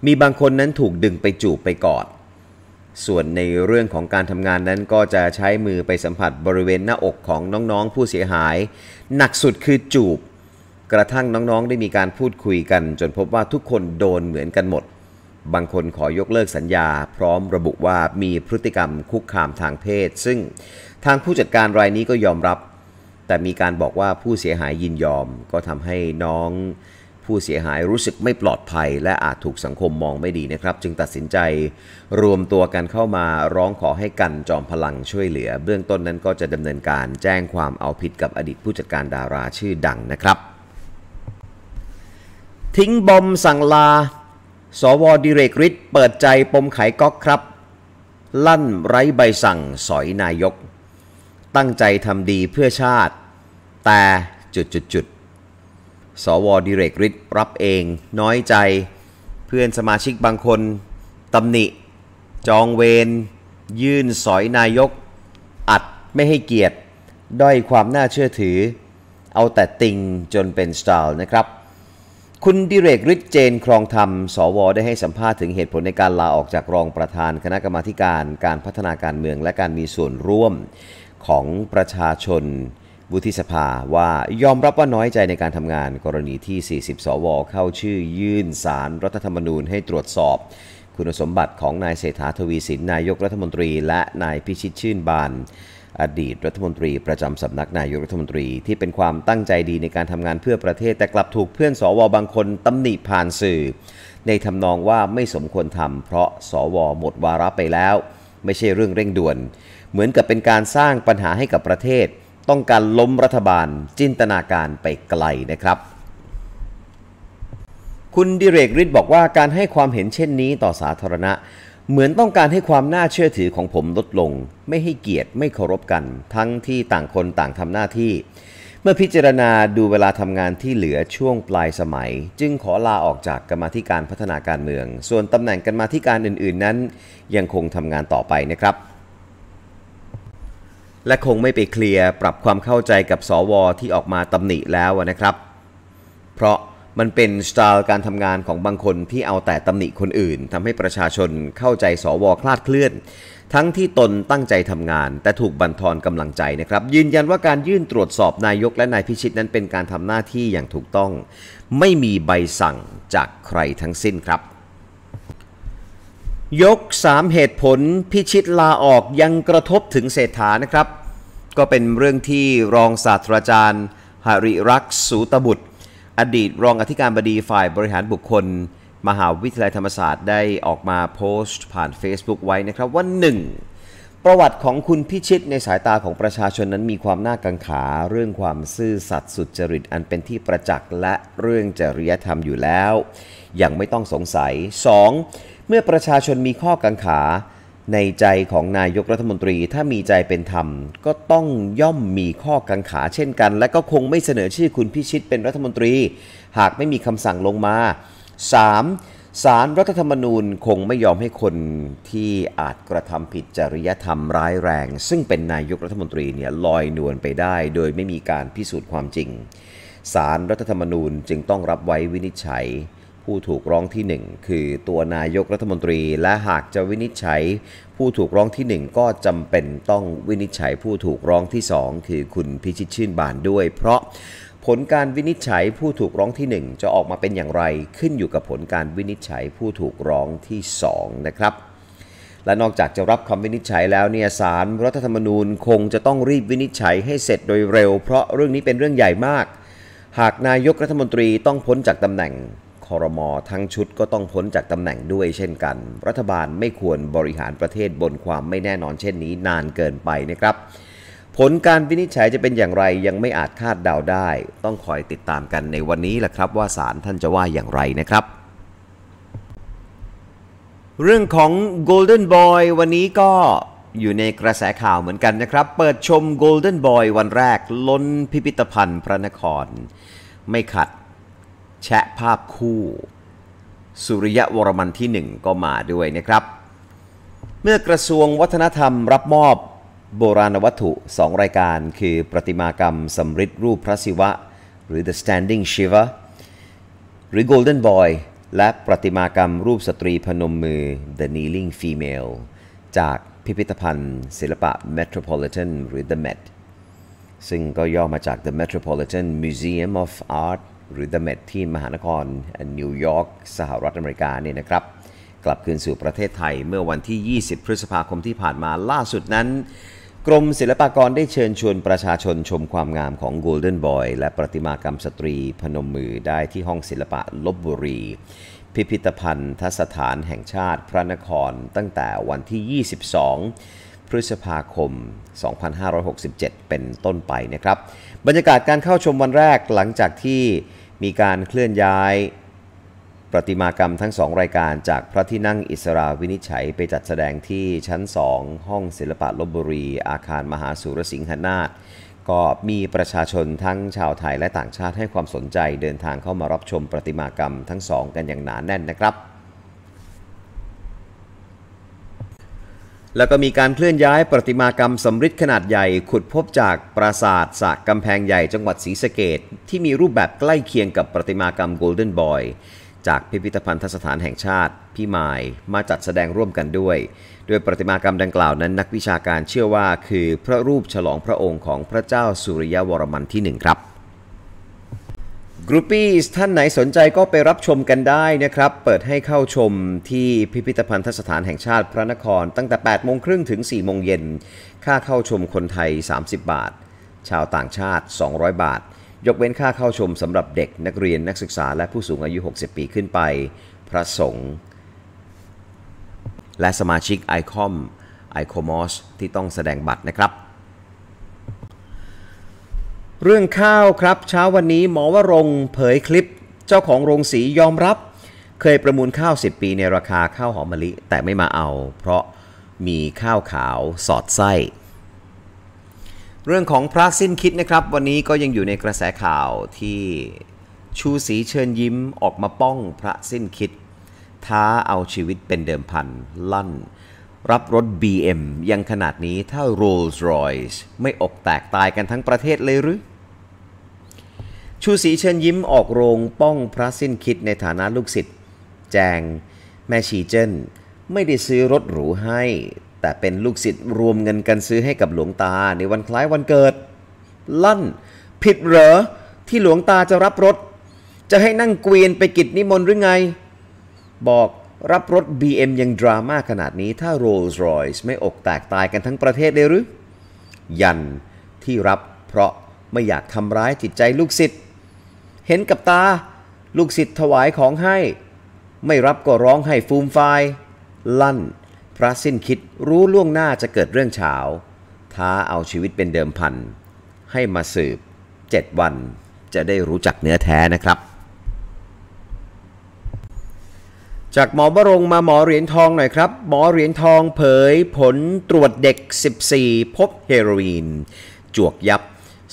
มีบางคนนั้นถูกดึงไปจูบไปกอดส่วนในเรื่องของการทำงานนั้นก็จะใช้มือไปสัมผัสบริเวณหน้าอกของน้องๆ ผู้เสียหาย หนักสุดคือจูบ กระทั่งน้องๆได้มีการพูดคุยกันจนพบว่าทุกคนโดนเหมือนกันหมด บางคนขอยกเลิกสัญญาพร้อมระบุว่ามีพฤติกรรมคุกคามทางเพศ ซึ่งทางผู้จัดการรายนี้ก็ยอมรับ แต่มีการบอกว่าผู้เสียหายยินยอมก็ทำให้น้องผู้เสียหายรู้สึกไม่ปลอดภัยและอาจถูกสังคมมองไม่ดีนะครับ จึงตัดสินใจรวมตัวกันเข้ามาร้องขอให้กันจอมพลังช่วยเหลือ เบื้องต้นนั้นก็จะดำเนินการแจ้งความเอาผิดกับอดีตผู้จัดการดาราชื่อดังนะครับ ทิ้งบอมสั่งลา สวดิเรกฤทธิ์เปิดใจปมไขก๊อกครับ ลั่นไร้ใบสั่ง สอยนายก ตั้งใจทำดีเพื่อชาติ แต่จุดจุดจุดสวดิเรกฤทธิ์รับเองน้อยใจเพื่อนสมาชิกบางคนตำหนิจองเวนยื่นสอยนายกอัดไม่ให้เกียรติ ด้อยความน่าเชื่อถือเอาแต่ติงจนเป็นสไตล์นะครับ คุณดิเรกฤทธิ์เจนครองธรรมสวได้ให้สัมภาษณ์ถึงเหตุผลในการลาออกจากรองประธานคณะกรรมาการการพัฒนาการเมืองและการมีส่วนร่วมของประชาชนวุฒิสภาว่ายอมรับว่าน้อยใจในการทำงานกรณีที่ 40 สว เข้าชื่อยื่นสารรัฐธรรมนูญให้ตรวจสอบ คุณสมบัติของนายเศรษฐาทวีสินนายกรัฐมนตรีและนายพิชิตชื่นบาน อดีตรัฐมนตรีประจำสำนักนายกรัฐมนตรีที่เป็นความตั้งใจดีในการทำงานเพื่อประเทศ แต่กลับถูกเพื่อนสว บางคนตำหนิผ่านสื่อ ในทำนองว่าไม่สมควรทำเพราะสวหมดวาระไปแล้ว ไม่ใช่เรื่องเร่งด่วน เหมือนกับเป็นการสร้างปัญหาให้กับประเทศต้องการล้มรัฐบาลจินตนาการไปไกลนะครับ คุณดิเรกฤทธิ์บอกว่าการให้ความเห็นเช่นนี้ต่อสาธารณะ เหมือนต้องการให้ความน่าเชื่อถือของผมลดลง ไม่ให้เกียรติไม่เคารพกันทั้งที่ต่างคนต่างทำหน้าที่ เมื่อพิจารณาดูเวลาทำงานที่เหลือช่วงปลายสมัย จึงขอลาออกจากกรรมธิการพัฒนาการเมือง ส่วนตำแหน่งกรรมธิการอื่นๆ นั้น ยังคงทำงานต่อไปนะครับและคงไม่ไปเคลียร์ปรับความเข้าใจกับสวที่ออกมาตำหนิแล้วนะครับ เพราะมันเป็นสไตล์การทำงานของบางคนที่เอาแต่ตำหนิคนอื่นทำให้ประชาชนเข้าใจสวคลาดเคลื่อน ทั้งที่ตนตั้งใจทำงานแต่ถูกบั่นทอนกำลังใจนะครับ ยืนยันว่าการยื่นตรวจสอบนายกและนายพิชิตนั้นเป็นการทำหน้าที่อย่างถูกต้อง ไม่มีใบสั่งจากใครทั้งสิ้นครับยก3เหตุผลพิชิตลาออกยังกระทบถึงเศรษฐานะครับ ก็เป็นเรื่องที่รองศาสตราจารย์หริรักษ์สูตบุตร อดีตรองอธิการบดีฝ่ายบริหารบุคคล มหาวิทยาลัยธรรมศาสตร์ได้ออกมาโพสต์ผ่าน Facebook ไว้นะครับว่า 1. ประวัติของคุณพิชิตในสายตาของประชาชนนั้นมีความน่ากังขาเรื่องความซื่อสัตย์สุจริตอันเป็นที่ประจักษ์และเรื่องจริยธรรมอยู่แล้วอย่างไม่ต้องสงสัย 2. เมื่อประชาชนมีข้อกังขา ในใจของนายกรัฐมนตรี ถ้ามีใจเป็นธรรมก็ต้องย่อมมีข้อกังขาเช่นกันและก็คงไม่เสนอชื่อคุณพิชิตเป็นรัฐมนตรี หากไม่มีคำสั่งลงมา 3. สารรัฐธรรมนูญคงไม่ยอมให้คนที่อาจกระทำผิดจริยธรรมร้ายแรง ซึ่งเป็นนายกรัฐมนตรีเนี่ยลอยนวลไปได้ โดยไม่มีการพิสูจน์ความจริงสารรัฐธรรมนูญ จึงต้องรับไว้วินิจฉัยผู้ถูกร้องที่ 1 คือตัวนายกรัฐมนตรี และหากจะวินิจฉัยผู้ถูกร้องที่ 1 ก็จำเป็นต้องวินิจฉัยผู้ถูกร้องที่ 2 คือคุณพิชิตชื่นบานด้วย เพราะผลการวินิจฉัยผู้ถูกร้องที่ 1 จะออกมาเป็นอย่างไรขึ้นอยู่กับผลการวินิจฉัยผู้ถูกร้องที่2นะครับและนอกจากจะรับคำวินิจฉัยแล้วเนี่ยสารรัฐธรรมนูญคงจะต้องรีบวินิจฉัยให้เสร็จโดยเร็ว เพราะเรื่องนี้เป็นเรื่องใหญ่มาก หากนายกรัฐมนตรีต้องพ้นจากตำแหน่งคอรมอทั้งชุดก็ต้องพ้นจากตำแหน่งด้วยเช่นกัน รัฐบาลไม่ควรบริหารประเทศบนความไม่แน่นอน เช่นนี้ นานเกินไปนะครับ ผลการวินิจฉัยจะเป็นอย่างไรยังไม่อาจคาดเดาได้ ต้องคอยติดตามกันในวันนี้แหละครับว่าศาลท่านจะว่าอย่างไรนะครับ เรื่องของ Golden Boy วันนี้ก็อยู่ในกระแสข่าวเหมือนกันนะครับเปิดชม Golden Boy วันแรกล้นพิพิธภัณฑ์ พระนคร ไม่ขัดแชะภาพคู่ สุริยะวรมันที่หนึ่งก็มาด้วยนะครับ เมื่อกระทรวงวัฒนธรรมรับมอบโบราณวัตถุสองรายการคือประติมากรรมสำริดรูปพระศิวะหรือ The Standing Shiva หรือ Golden Boy และประติมากรรมรูปสตรีพนมมือ The Kneeling Female จากพิพิธภัณฑ์ศิลปะ Metropolitan หรือ The Met ซึ่งก็ย่อมาจาก The Metropolitan Museum of Art หรือ The Met ที่มหานคร นิวยอร์กสหรัฐอเมริกาเนี่ยนะครับ กลับคืนสู่ประเทศไทยเมื่อวันที่ 20 พฤษภาคมที่ผ่านมาล่าสุดนั้น กรมศิลปากรได้เชิญชวนประชาชนชมความงามของ Golden Boy และประติมากรรมสตรี พนมมือได้ที่ห้องศิลปะลบบุรี พิพิธภัณฑ์ทสถานแห่งชาติพระนครตั้งแต่วันที่ 22 พฤษภาคม 2567 เป็นต้นไปนะครับบรรยากาศการเข้าชมวันแรกหลังจากที่มีการเคลื่อนย้ายประติมากรรมทั้งสองรายการจากพระที่นั่งอิสราวินิจฉัยไปจัดแสดงที่ชั้นสองห้องศิลปะลบบุรี อาคารมหาสุรสิงหนาถก็มีประชาชนทั้งชาวไทย และต่างชาติให้ความสนใจเดินทางเข้ามารับชมประติมากรรมทั้งสองกันอย่างหนานแน่นนะครับแล้วก็มีการเคลื่อนย้ายประติมากรรมสำริดขนาดใหญ่ขุดพบจากปราสาทสะกำแพงใหญ่จังหวัดศรีสะเกดที่มีรูปแบบใกล้เคียงกับประติมากรรมโกลเด้นบอยจากพิพิธภัณฑสถานแห่งชาติพี่มายมาจัดแสดงร่วมกันด้วย ด้วยประติมากรรมดังกล่าวนั้นนักวิชาการเชื่อว่าคือพระรูปฉลองพระองค์ของพระเจ้าสุริยวรมันที่หนึ่งครับกรุ๊ปปี้ท่านไหนสนใจก็ไปรับชมกันได้นะครับ เปิดให้เข้าชมที่พิพิธภัณฑสถานแห่งชาติพระนคร ตั้งแต่8โมงครึ่งถึง4โมงเย็นค่าเข้าชมคนไทย 30 บาท ชาวต่างชาติ 200 บาท ยกเว้นค่าเข้าชมสำหรับเด็กนักเรียนนักศึกษาและผู้สูงอายุ 60 ปีขึ้นไป พระสงฆ์และสมาชิกไอคอมไอคอมอสที่ต้องแสดงบัตรนะครับเรื่องข้าวครับเช้าวันนี้หมอวรงเผยคลิปเจ้าของโรงสียอมรับ เคยประมูลข้าว10 ปีในราคาข้าวหอมมะลิ แต่ไม่มาเอาเพราะมีข้าวขาวสอดไส้ เรื่องของพระสิ้นคิดนะครับ วันนี้ก็ยังอยู่ในกระแสข่าวที่ชูสีเชิญยิ้มออกมาป้องพระสิ้นคิด ท้าเอาชีวิตเป็นเดิมพันลั่นรับรถ BM ยังขนาดนี้ถ้า Rolls Royce ไม่อกแตกตายกันทั้งประเทศเลยหรือชูศรีเชิญยิ้มออกโรงป้องพระสิ้นคิดในฐานะลูกศิษย์แจงแม่ชีเจินไม่ได้ซื้อรถหรูให้ แต่เป็นลูกศิษย์รวมเงินกันซื้อให้กับหลวงตาในวันคล้ายวันเกิด ลั่นผิดเหรอที่หลวงตาจะรับรถ จะให้นั่งเกวียนไปกิจนิมนต์หรือไง บอกรับรถ BM ยังดราม่าขนาดนี้ ถ้าโรลส์รอยส์ไม่อกแตกตายกันทั้งประเทศเลยหรือยันที่รับเพราะไม่อยากทำร้ายจิตใจลูกศิษย์เห็นกับตาลูกศิษย์ถวายของให้ ไม่รับก็ร้องให้ฟูมฟายลั่น พระสิ้นคิดรู้ล่วงหน้าจะเกิดเรื่องเฉาท้าเอาชีวิตเป็นเดิมพัน ให้มาสืบเจ็ดวัน จะได้รู้จักเนื้อแท้นะครับ จากหมอบรงมาหมอเหรียญทองหน่อยครับ หมอเหรียญทองเผยผลตรวจเด็ก 14 พบเฮโรอีนจวกยับ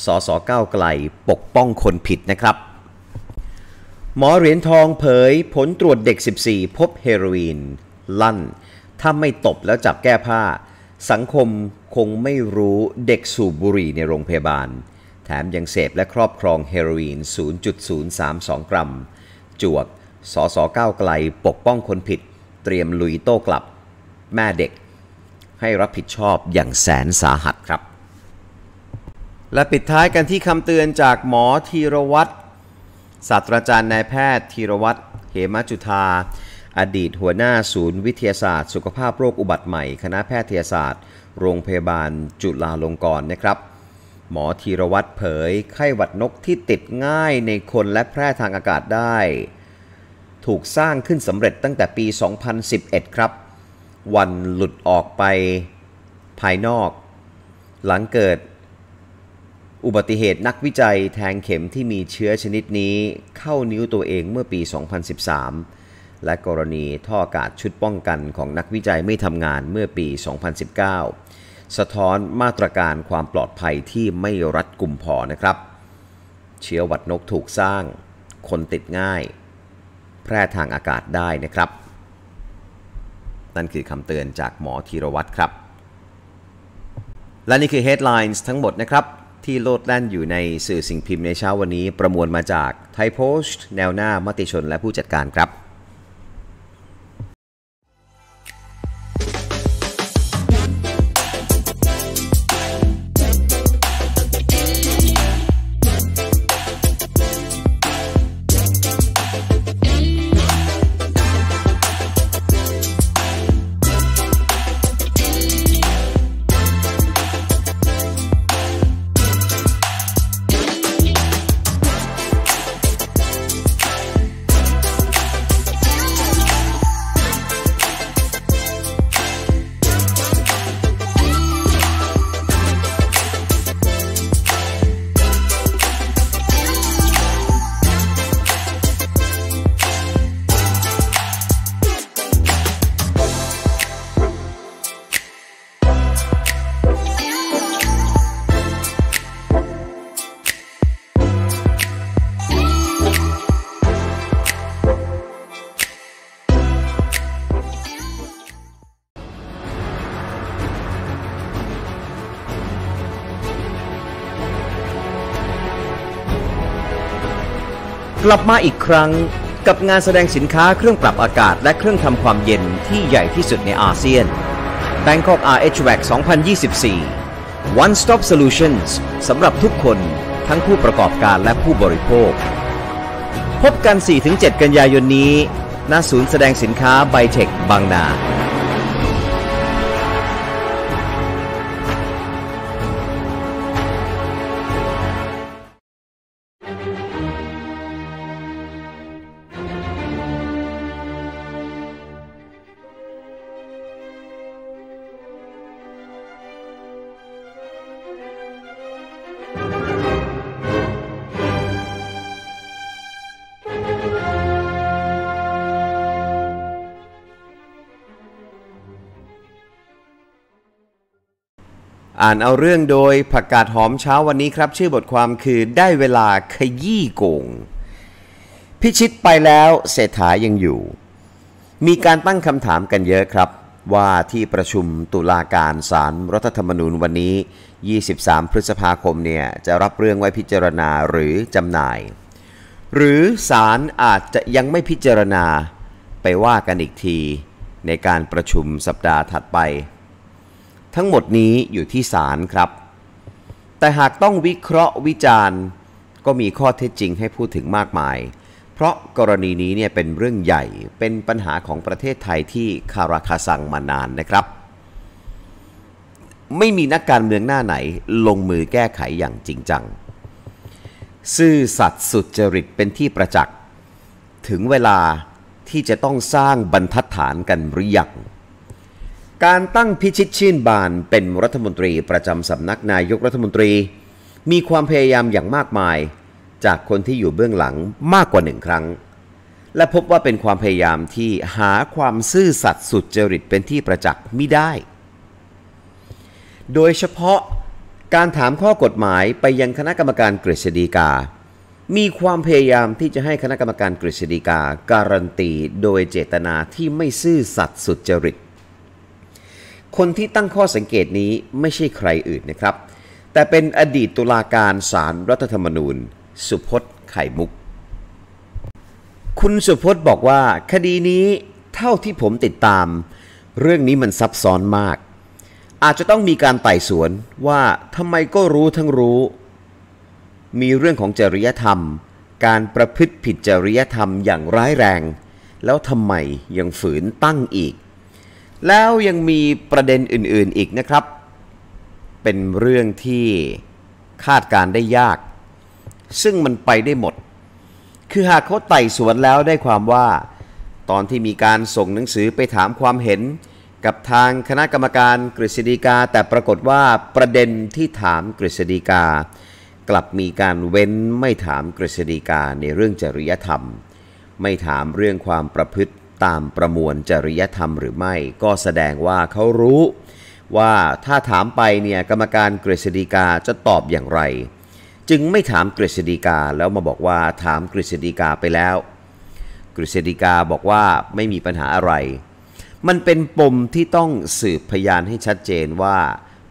สอสอก้าวไกลปกป้องคนผิดนะครับหมอเหรียญทองเผยผลตรวจเด็ก 14 พบเฮโรอีน ลั่น ถ้าไม่ตบแล้วจับแก้ผ้า สังคมคงไม่รู้เด็กสูบบุหรี่ในโรงพยาบาล แถมยังเสพและครอบครองเฮโรอีน 0.032 กรัม จวกสสก้าวไกลปกป้องคนผิดเตรียมลุยโต้กลับ แม่เด็ก ให้รับผิดชอบอย่างแสนสาหัสครับ และปิดท้ายกันที่คำเตือนจากหมอธีรวัตรศาสตราจารย์นายแพทย์ธีรวัตรเหมจุธาอดีตหัวหน้าศูนย์วิทยาศาสตร์ สุขภาพโรคอุบัติใหม่ คณะแพทยศาสตร์โรงพยาบาลจุฬาลงกรณ์นะครับ หมอธีรวัตรเผยไข้หวัดนกที่ติดง่ายในคนและแพร่ทางอากาศได้ ถูกสร้างขึ้นสำเร็จตั้งแต่ปี 2011 ครับ วันหลุดออกไปภายนอก หลังเกิดอุบัติเหตุนักวิจัยแทงเข็มที่มีเชื้อชนิดนี้เข้านิ้วตัวเองเมื่อปี 2013 และกรณีท่ออากาศชุดป้องกันของนักวิจัยไม่ทำงานเมื่อปี 2019 สะท้อนมาตรการความปลอดภัยที่ไม่รัดกุมพอนะครับ เชื้อหวัดนกถูกสร้างคนติดง่าย แพร่ทางอากาศได้นะครับ นั่นคือคำเตือนจากหมอธีรวัตรครับ และนี่คือ Headlines ทั้งหมดนะครับที่โลดแล่นอยู่ในสื่อสิ่งพิมพ์ในเช้าวันนี้ประมวลมาจากไทยโพสต์แนวหน้า มติชนและผู้จัดการครับกลับมาอีกครั้งกับงานแสดงสินค้าเครื่องปรับอากาศและเครื่องทำความเย็นที่ใหญ่ที่สุดในอาเซียน Bangkok RHWAC 2024 One Stop Solutions สำหรับทุกคนทั้งผู้ประกอบการและผู้บริโภค พบกัน 4-7 กันยายนนี้ณศูนย์แสดงสินค้าไบเทคบางนาอ่านเอาเรื่องโดยผักกาดหอมเช้าวันนี้ครับ ชื่อบทความคือได้เวลาขยี้โกง พิชิตไปแล้วเศรษฐายังอยู่ มีการตั้งคำถามกันเยอะครับว่าที่ประชุมตุลาการศาลรรัฐธรรมนูญวันนี้ 23 พฤษภาคมเนี่ย จะรับเรื่องไว้พิจารณาหรือจำหน่าย หรือศาลอาจจะยังไม่พิจารณาไปว่ากันอีกทีในการประชุมสัปดาห์ถัดไปทั้งหมดนี้อยู่ที่ศาลครับ แต่หากต้องวิเคราะห์วิจารณ์ก็มีข้อเท็จจริงให้พูดถึงมากมาย เพราะกรณีนี้เนี่ยเป็นเรื่องใหญ่เป็นปัญหาของประเทศไทยที่คาราคาซังมานานนะครับ ไม่มีนักการเมืองหน้าไหนลงมือแก้ไขอย่างจริงจัง ซื่อสัตย์สุจริตเป็นที่ประจักษ์ถึงเวลาที่จะต้องสร้างบรรทัดฐานกันหรือยังการตั้งพิชิตชื่นบานเป็นรัฐมนตรีประจำสำนักนายกรัฐมนตรี มีความพยายามอย่างมากมายจากคนที่อยู่เบื้องหลังมากกว่าหนึ่งครั้ง และพบว่าเป็นความพยายามที่หาความซื่อสัตย์สุดจริตเป็นที่ประจักษ์ไม่ได้ โดยเฉพาะการถามข้อกฎหมายไปยังคณะกรรมการกฤษฎีกา มีความพยายามที่จะให้คณะกรรมการกฤษฎีกา การันตีโดยเจตนาที่ไม่ซื่อสัตย์สุดจริตคนที่ตั้งข้อสังเกตนี้ไม่ใช่ใครอื่นนะครับ แต่เป็นอดีตตุลาการศาลรรัฐธรรมนูญ สุพจน์ไข่มุก คุณสุพจน์บอกว่าคดีนี้เท่าที่ผมติดตาม เรื่องนี้มันซับซ้อนมาก อาจจะต้องมีการไต่สวนว่าทำไมก็รู้ทั้งรู้ มีเรื่องของจริยธรรม การประพฤติผิดจริยธรรมอย่างร้ายแรง แล้วทำไมยังฝืนตั้งอีกแล้วยังมีประเด็นอื่นๆอีกนะครับ เป็นเรื่องที่คาดการได้ยาก ซึ่งมันไปได้หมด คือหากเขาไต่สวนแล้วได้ความว่า ตอนที่มีการส่งหนังสือไปถามความเห็นกับทางคณะกรรมการกฤษฎีกาแต่ปรากฏว่าประเด็นที่ถามกฤษฎีกา กลับมีการเว้นไม่ถามกฤษฎีกาในเรื่องจริยธรรม ไม่ถามเรื่องความประพฤติตามประมวลจริยธรรมหรือไม่ ก็แสดงว่าเขารู้ ว่าถ้าถามไปเนี่ยกรรมการกฤษฎีกาจะตอบอย่างไร จึงไม่ถามกฤษฎีกาแล้วมาบอกว่าถามกฤษฎีกาไปแล้ว กฤษฎีกาบอกว่าไม่มีปัญหาอะไร มันเป็นปมที่ต้องสืบพยานให้ชัดเจนว่า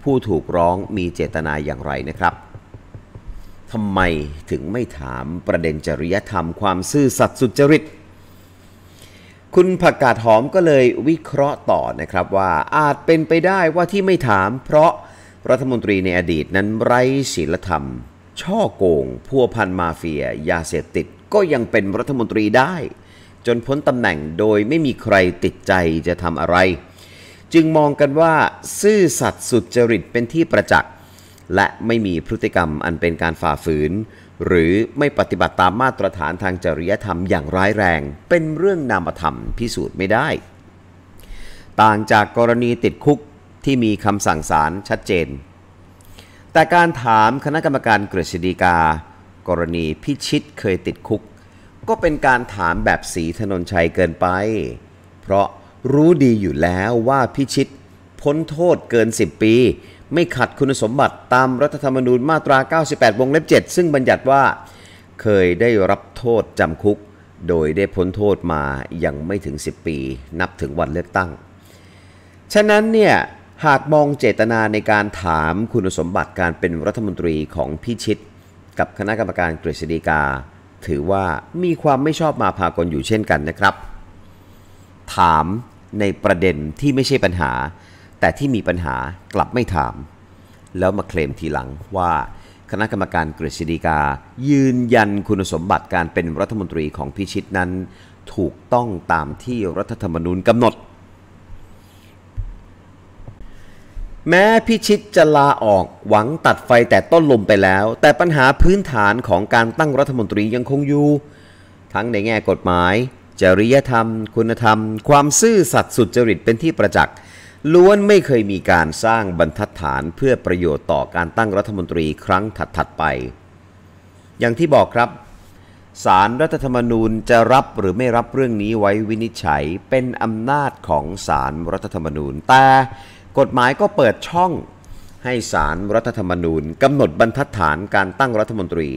ผู้ถูกร้องมีเจตนาอย่างไรนะครับทำไมถึงไม่ถามประเด็นจริยธรรมความซื่อสัตย์สุจริตคุณผักกาดหอมก็เลยวิเคราะห์ต่อนะครับว่าอาจเป็นไปได้ว่าที่ไม่ถาม เพราะรัฐมนตรีในอดีตนั้นไร้ศีลธรรม ช่อโกงพัวพันมาเฟีย ยาเสพติดก็ยังเป็นรัฐมนตรีได้ จนพ้นตำแหน่งโดยไม่มีใครติดใจจะทำอะไร จึงมองกันว่าซื่อสัตย์สุจริตเป็นที่ประจักษ์ และไม่มีพฤติกรรมอันเป็นการฝ่าฝืนหรือไม่ปฏิบัติตามมาตรฐานทางจริยธรรมอย่างร้ายแรงเป็นเรื่องนามธรรมพิสูจน์ไม่ได้ ต่างจากกรณีติดคุกที่มีคำสั่งศาลชัดเจน แต่การถามคณะกรรมการกฤษฎีกา กรณีพิชิตเคยติดคุกก็เป็นการถามแบบสีถนนชัยเกินไป เพราะรู้ดีอยู่แล้วว่าพิชิตพ้นโทษเกิน 10 ปีไม่ขัดคุณสมบัติตามรัฐธรรมนูญมาตรา 98 วงเล็บ 7 ซึ่งบัญญัติว่าเคยได้รับโทษจำคุก โดยได้พ้นโทษมายังไม่ถึง 10 ปี นับถึงวันเลือกตั้ง ฉะนั้นเนี่ย หากมองเจตนาในการถามคุณสมบัติการเป็นรัฐมนตรีของพิชิต กับคณะกรรมการกฤษฎีกา ถือว่ามีความไม่ชอบมาพากลอยู่เช่นกันนะครับ ถามในประเด็นที่ไม่ใช่ปัญหาแต่ที่มีปัญหากลับไม่ถาม แล้วมาเคลมทีหลังว่าคณะกรรมการกฤษฎีกา ยืนยันคุณสมบัติการเป็นรัฐมนตรีของพิชิตนั้น ถูกต้องตามที่รัฐธรรมนูญกำหนด แม้พิชิตจะลาออกหวังตัดไฟแต่ต้นลมไปแล้ว แต่ปัญหาพื้นฐานของการตั้งรัฐมนตรียังคงอยู่ ทั้งในแง่กฎหมาย จริยธรรม คุณธรรม ความซื่อสัตย์สุจริตเป็นที่ประจักษ์ล้วนไม่เคยมีการสร้างบรรทัดฐานเพื่อประโยชน์ต่อการตั้งรัฐมนตรีครั้งถัดๆไป อย่างที่บอกครับสารรัฐธรรมนูญจะรับหรือไม่รับเรื่องนี้ไว้วินิจฉัยเป็นอำนาจของสารรัฐธรรมนูญแต่กฎหมายก็เปิดช่อง ให้สารรัฐธรรมนูญกำหนดบรรทัดฐานการตั้งรัฐมนตรี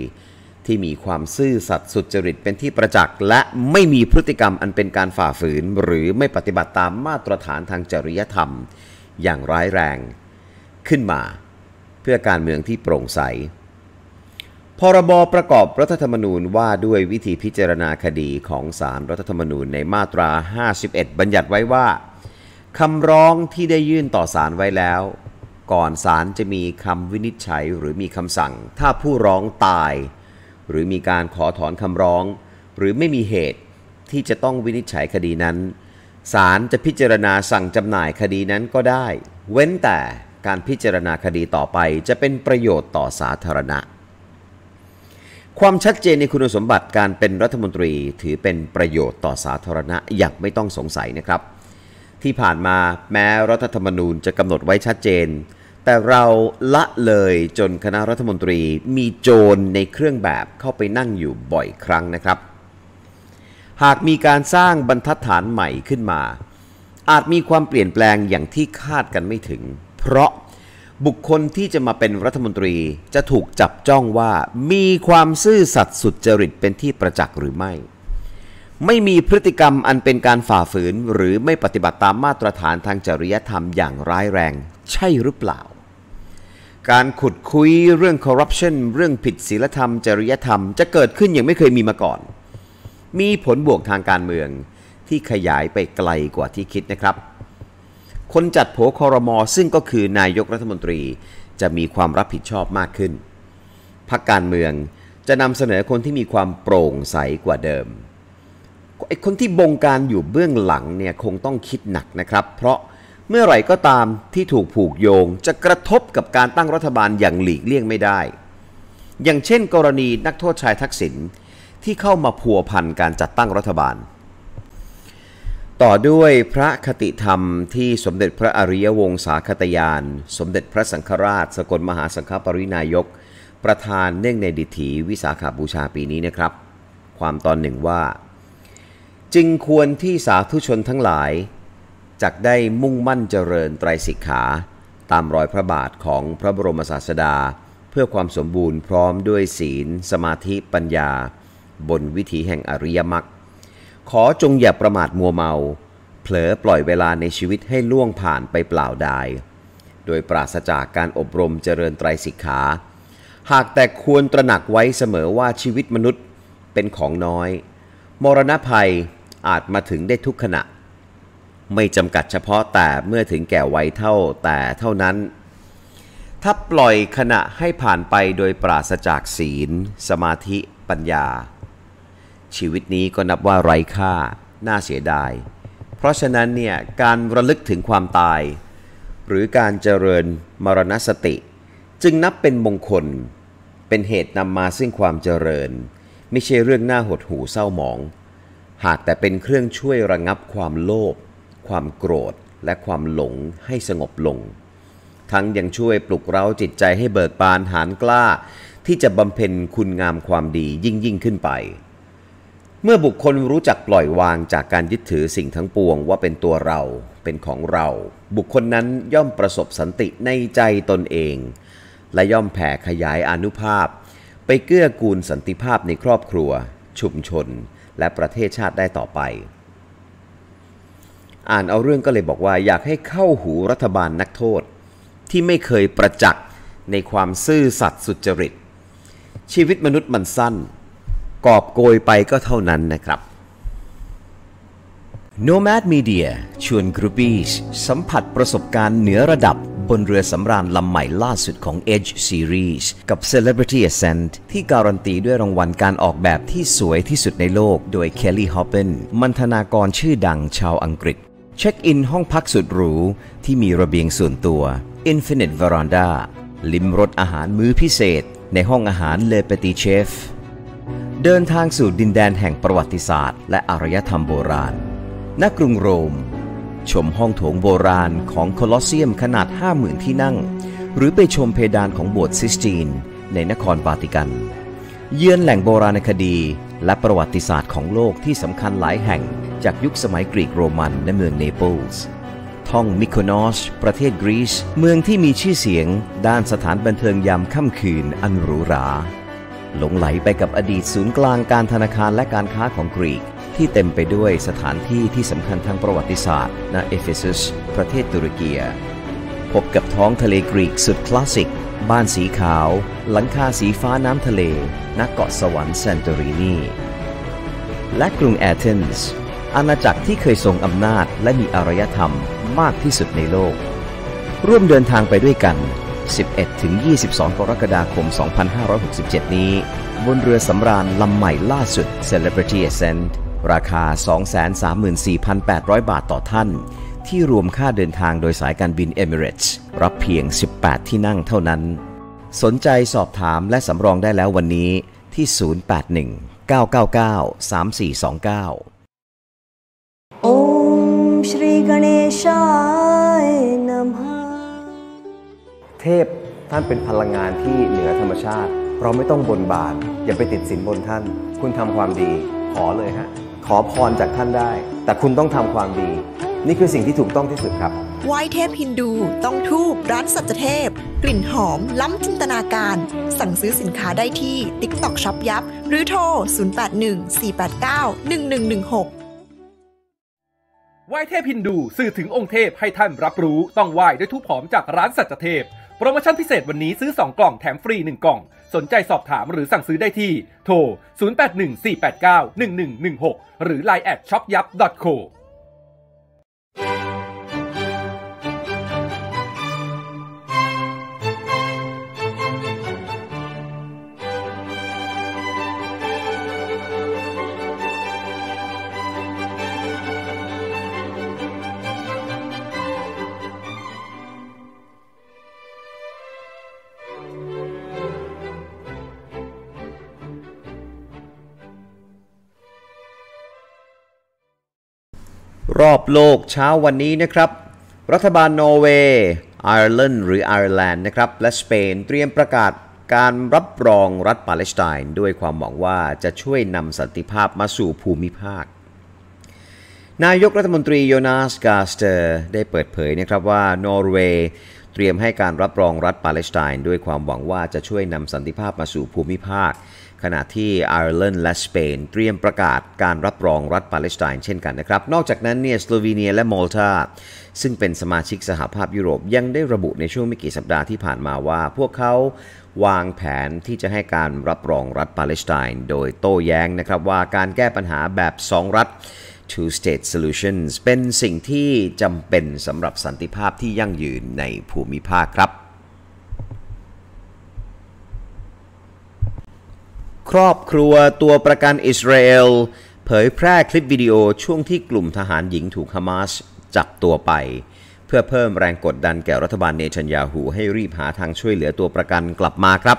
ที่มีความซื่อสัตย์สุจริตเป็นที่ประจักษ์ และไม่มีพฤติกรรมอันเป็นการฝ่าฝืน หรือไม่ปฏิบัติตามมาตรฐานทางจริยธรรมอย่างร้ายแรงขึ้นมา เพื่อการเมืองที่โปร่งใส พรบประกอบรัฐธรรมนูญว่าด้วยวิธีพิจารณาคดีของสารรัฐธรรมนูญในมาตรา 51 บัญญัติไว้ว่าคำร้องที่ได้ยื่นต่อศาลไว้แล้ว ก่อนศาลจะมีคำวินิจฉัยหรือมีคำสั่ง ถ้าผู้ร้องตายหรือมีการขอถอนคำร้องหรือไม่มีเหตุที่จะต้องวินิจฉัยคดีนั้นศาลจะพิจารณาสั่งจำหน่ายคดีนั้นก็ได้ เว้นแต่การพิจารณาคดีต่อไปจะเป็นประโยชน์ต่อสาธารณะ ความชัดเจนในคุณสมบัติการเป็นรัฐมนตรีถือเป็นประโยชน์ต่อสาธารณะอย่างไม่ต้องสงสัยนะครับ ที่ผ่านมาแม้รัฐธรรมนูญจะกำหนดไว้ชัดเจนแต่เราละเลยจนคณะรัฐมนตรีมีโจรในเครื่องแบบเข้าไปนั่งอยู่บ่อยครั้งนะครับ หากมีการสร้างบรรทัดฐานใหม่ขึ้นมา อาจมีความเปลี่ยนแปลงอย่างที่คาดกันไม่ถึง เพราะบุคคลที่จะมาเป็นรัฐมนตรีจะถูกจับจ้องว่า มีความซื่อสัตย์สุจริตเป็นที่ประจักษ์หรือไม่ ไม่มีพฤติกรรมอันเป็นการฝ่าฝืนหรือไม่ปฏิบัติตามมาตรฐานทางจริยธรรมอย่างร้ายแรงใช่หรือเปล่า การขุดคุยเรื่องคอร์รัปชันเรื่องผิดศีลธรรม จริยธรรมจะเกิดขึ้นอย่างไม่เคยมีมาก่อน มีผลบวกทางการเมืองที่ขยายไปไกลกว่าที่คิดนะครับ คนจัดโผคอรมอซึ่งก็คือนายกรัฐมนตรีจะมีความรับผิดชอบมากขึ้น พรรคการเมืองจะนำเสนอคนที่มีความโปร่งใสกว่าเดิมไอ้คนที่บงการอยู่เบื้องหลังเนี่ยคงต้องคิดหนักนะครับ เพราะเมื่อไหร่ก็ตามที่ถูกผูกโยงจะกระทบกับการตั้งรัฐบาลอย่างหลีกเลี่ยงไม่ได้ อย่างเช่นกรณีนักโทษชายทักษิณที่เข้ามาพัวพันการจัดตั้งรัฐบาล ต่อด้วยพระคติธรรมที่สมเด็จพระอริยวงศาคตยาน สมเด็จพระสังฆราช สกลมหาสังฆปรินายก ประธานเนื่องในดิถีวิสาขาบูชาปีนี้นะครับ ความตอนหนึ่งว่า จึงควรที่สาธุชนทั้งหลายจักได้มุ่งมั่นเจริญไตรสิกขา ตามรอยพระบาทของพระบรมศาสดาเพื่อความสมบูรณ์พร้อมด้วยศีลสมาธิปัญญา บนวิถีแห่งอริยมรรคขอจงอย่าประมาทมัวเมา เผลอปล่อยเวลาในชีวิตให้ล่วงผ่านไปเปล่าดายโดยปราศจากการอบรมเจริญไตรสิกขา หากแต่ควรตระหนักไว้เสมอว่าชีวิตมนุษย์เป็นของน้อยมรณะภัยอาจมาถึงได้ทุกขณะไม่จำกัดเฉพาะแต่เมื่อถึงแก่วัยเท่าแต่เท่านั้น ถ้าปล่อยขณะให้ผ่านไปโดยปราศจากศีล สมาธิ ปัญญา ชีวิตนี้ก็นับว่าไร้ค่า น่าเสียดาย เพราะฉะนั้นเนี่ย การระลึกถึงความตาย หรือการเจริญมรณสติ จึงนับเป็นมงคล เป็นเหตุนำมาซึ่งความเจริญ ไม่ใช่เรื่องน่าหดหูเศร้าหมอง หากแต่เป็นเครื่องช่วยระงงับความโลภความโกรธและความหลงให้สงบลง ทั้งยังช่วยปลุกเร้าจิตใจให้เบิกบานหานกล้า ที่จะบำเพ็ญคุณงามความดียิ่งยิ่งขึ้นไป เมื่อบุคคลรู้จักปล่อยวางจากการยึดถือสิ่งทั้งปวงว่าเป็นตัวเราเป็นของเรา บุคคลนั้นย่อมประสบสันติในใจตนเอง และย่อมแผ่ขยายอนุภาพ ไปเกื้อกูลสันติภาพในครอบครัวชุมชน และประเทศชาติได้ต่อไปอ่านเอาเรื่องก็เลยบอกว่าอยากให้เข้าหูรัฐบาลนักโทษ ที่ไม่เคยประจักษ์ในความซื่อสัตย์สุจริต ชีวิตมนุษย์มันสั้น กอบโกยไปก็เท่านั้นนะครับ Nomad Media ชวนกรุ๊ปี้สัมผัสประสบการณ์เหนือระดับบนเรือสำราญลำใหม่ล่าสุดของ Edge Series กับ Celebrity Ascent ที่การันตีด้วยรางวัลการออกแบบที่สวยที่สุดในโลก โดย Kelly h o p p e n มันฑนากรชื่อดังชาวอังกฤษเช็คอินห้องพักสุดหรู ที่มีระเบียงส่วนตัว Infinite Veranda ลิมรสอาหารมื้อพิเศษในห้องอาหารเลเปติเชฟ เดินทางสู่ดินแดนแห่งประวัติศาสตร์ และอารยธรรมโบราณณกรุงโรม ชมห้องโถงโบราณของโคลอสเซียมขนาด50,000ที่นั่ง หรือไปชมเพดานของโบสถ์ซิสตีน ในนครวาติกัน เยือนแหล่งโบราณคดีและประวัติศาสตร์ของโลกที่สำคัญหลายแห่งจากยุคสมัยกรีกโรมันในเมืองเนเปิลส์ท่องมิโคโนสประเทศกรีซเมืองที่มีชื่อเสียงด้านสถานบันเทิงยามค่ำคืนอันหรูหราหลงไหลไปกับอดีตศูนย์กลางการธนาคารและการค้าของกรีกที่เต็มไปด้วยสถานที่ที่สำคัญทางประวัติศาสตร์ณเอเฟซัสประเทศตุรกีพบกับท้องทะเลกรีกสุดคลาสสิกบ้านสีขาว หลังคาสีฟ้าน้ำทะเล นักเกาะสวรรค์เซนตอรีนี และกรุงแอเธนส์ อาณาจักรที่เคยทรงอำนาจและมีอารยธรรมมากที่สุดในโลก ร่วมเดินทางไปด้วยกัน 11-22 กรกฎาคม 2567 นี้ บนเรือสำราญลำใหม่ล่าสุด Celebrity Ascent ราคา 234,800 บาทต่อท่านที่รวมค่าเดินทางโดยสายการบินเอมิเรตส์รับเพียง 18 ที่นั่งเท่านั้น สนใจสอบถามและสำรองได้แล้ววันนี้ที่ 081-999-3429โอมชรีกเชายนมเทพท่านเป็นพลังงานที่เหนือธรรมชาติเราไม่ต้องบนบานอย่าไปติดสินบนท่าน คุณทำความดี ขอเลยฮะ ขอพรจากท่านได้ แต่คุณต้องทำความดีนี่คือสิ่งที่ถูกต้องที่สุดครับไหว้เทพฮินดู ต้องทูบร้านสัจเทพ กลิ่นหอม ล้ำจินตนาการ สั่งซื้อสินค้าได้ที่ TikTok Shop ยับ หรือโทร 0814891116ไหว้เทพฮินดู สื่อถึงองค์เทพให้ท่านรับรู้ ต้องไหว้ด้วยทูบหอมจากร้านสัจเทพ โปรโมชั่นพิเศษวันนี้ซื้อ 2 กล่องแถมฟรี1กล่อง สนใจสอบถามหรือสั่งซื้อได้ที่ โทร 0814891116 หรือ line at shopyap.co รอบโลกเช้าวันนี้นะครับรัฐบาลนอร์เวย์ไอร์แลนด์หรือไอร์แลนด์นะครับและสเปนเตรียมประกาศการรับรองรัฐปาเลสไตน์ ด้วยความหวังว่าจะช่วยนำสันติภาพมาสู่ภูมิภาค นายกรัฐมนตรีโยนาสกาสเตอร์ ได้เปิดเผยนะครับว่านอร์เวย์เตรียมให้การรับรองรัฐปาเลสไตน์ ด้วยความหวังว่าจะช่วยนำสันติภาพมาสู่ภูมิภาคขณะที่ไอร์แลนด์และสเปนเตรียมประกาศการรับรองรัฐปาเลสไตน์เช่นกันนะครับ นอกจากนั้นเนี่ยสโลวีเนียและมอลตาซึ่งเป็นสมาชิกสหภาพยุโรปยังได้ระบุในช่วงไม่กี่สัปดาห์ที่ผ่านมาว่า พวกเขาวางแผนที่จะให้การรับรองรัฐปาเลสไตน์โดยโต้แย้งนะครับ ว่าการแก้ปัญหาแบบ 2 รัฐ two state solutions เป็นสิ่งที่จำเป็นสำหรับสันติภาพที่ยั่งยืนในภูมิภาคครับครอบครัวตัวประกันอิสราเอลเผยแพร่คลิปวิดีโอช่วงที่กลุ่มทหารหญิงถูกฮามาสจับตัวไป เพื่อเพิ่มแรงกดดันแก่รัฐบาลเนชันยาหูให้รีบหาทางช่วยเหลือตัวประกันกลับมาครับ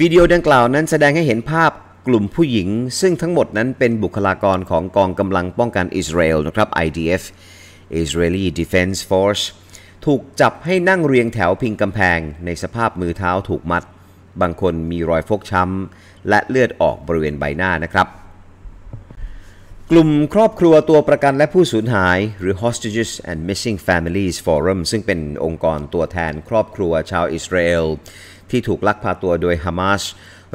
วิดีโอดังกล่าวนั้นแสดงให้เห็นภาพกลุ่มผู้หญิง ซึ่งทั้งหมดนั้นเป็นบุคลากรของกองกำลังป้องกันอิสราเอลนะครับ IDF Israeli Defense Force ถูกจับให้นั่งเรียงแถวพิงกำแพงในสภาพมือเท้าถูกมัดบางคนมีรอยฟกช้ำ และเลือดออกบริเวณใบหน้านะครับ กลุ่มครอบครัวตัวประกันและผู้สูญหาย หรือ Hostages and Missing Families Forum ซึ่งเป็นองค์กรตัวแทนครอบครัวชาวอิสราเอล ที่ถูกลักพาตัวโดยฮามาส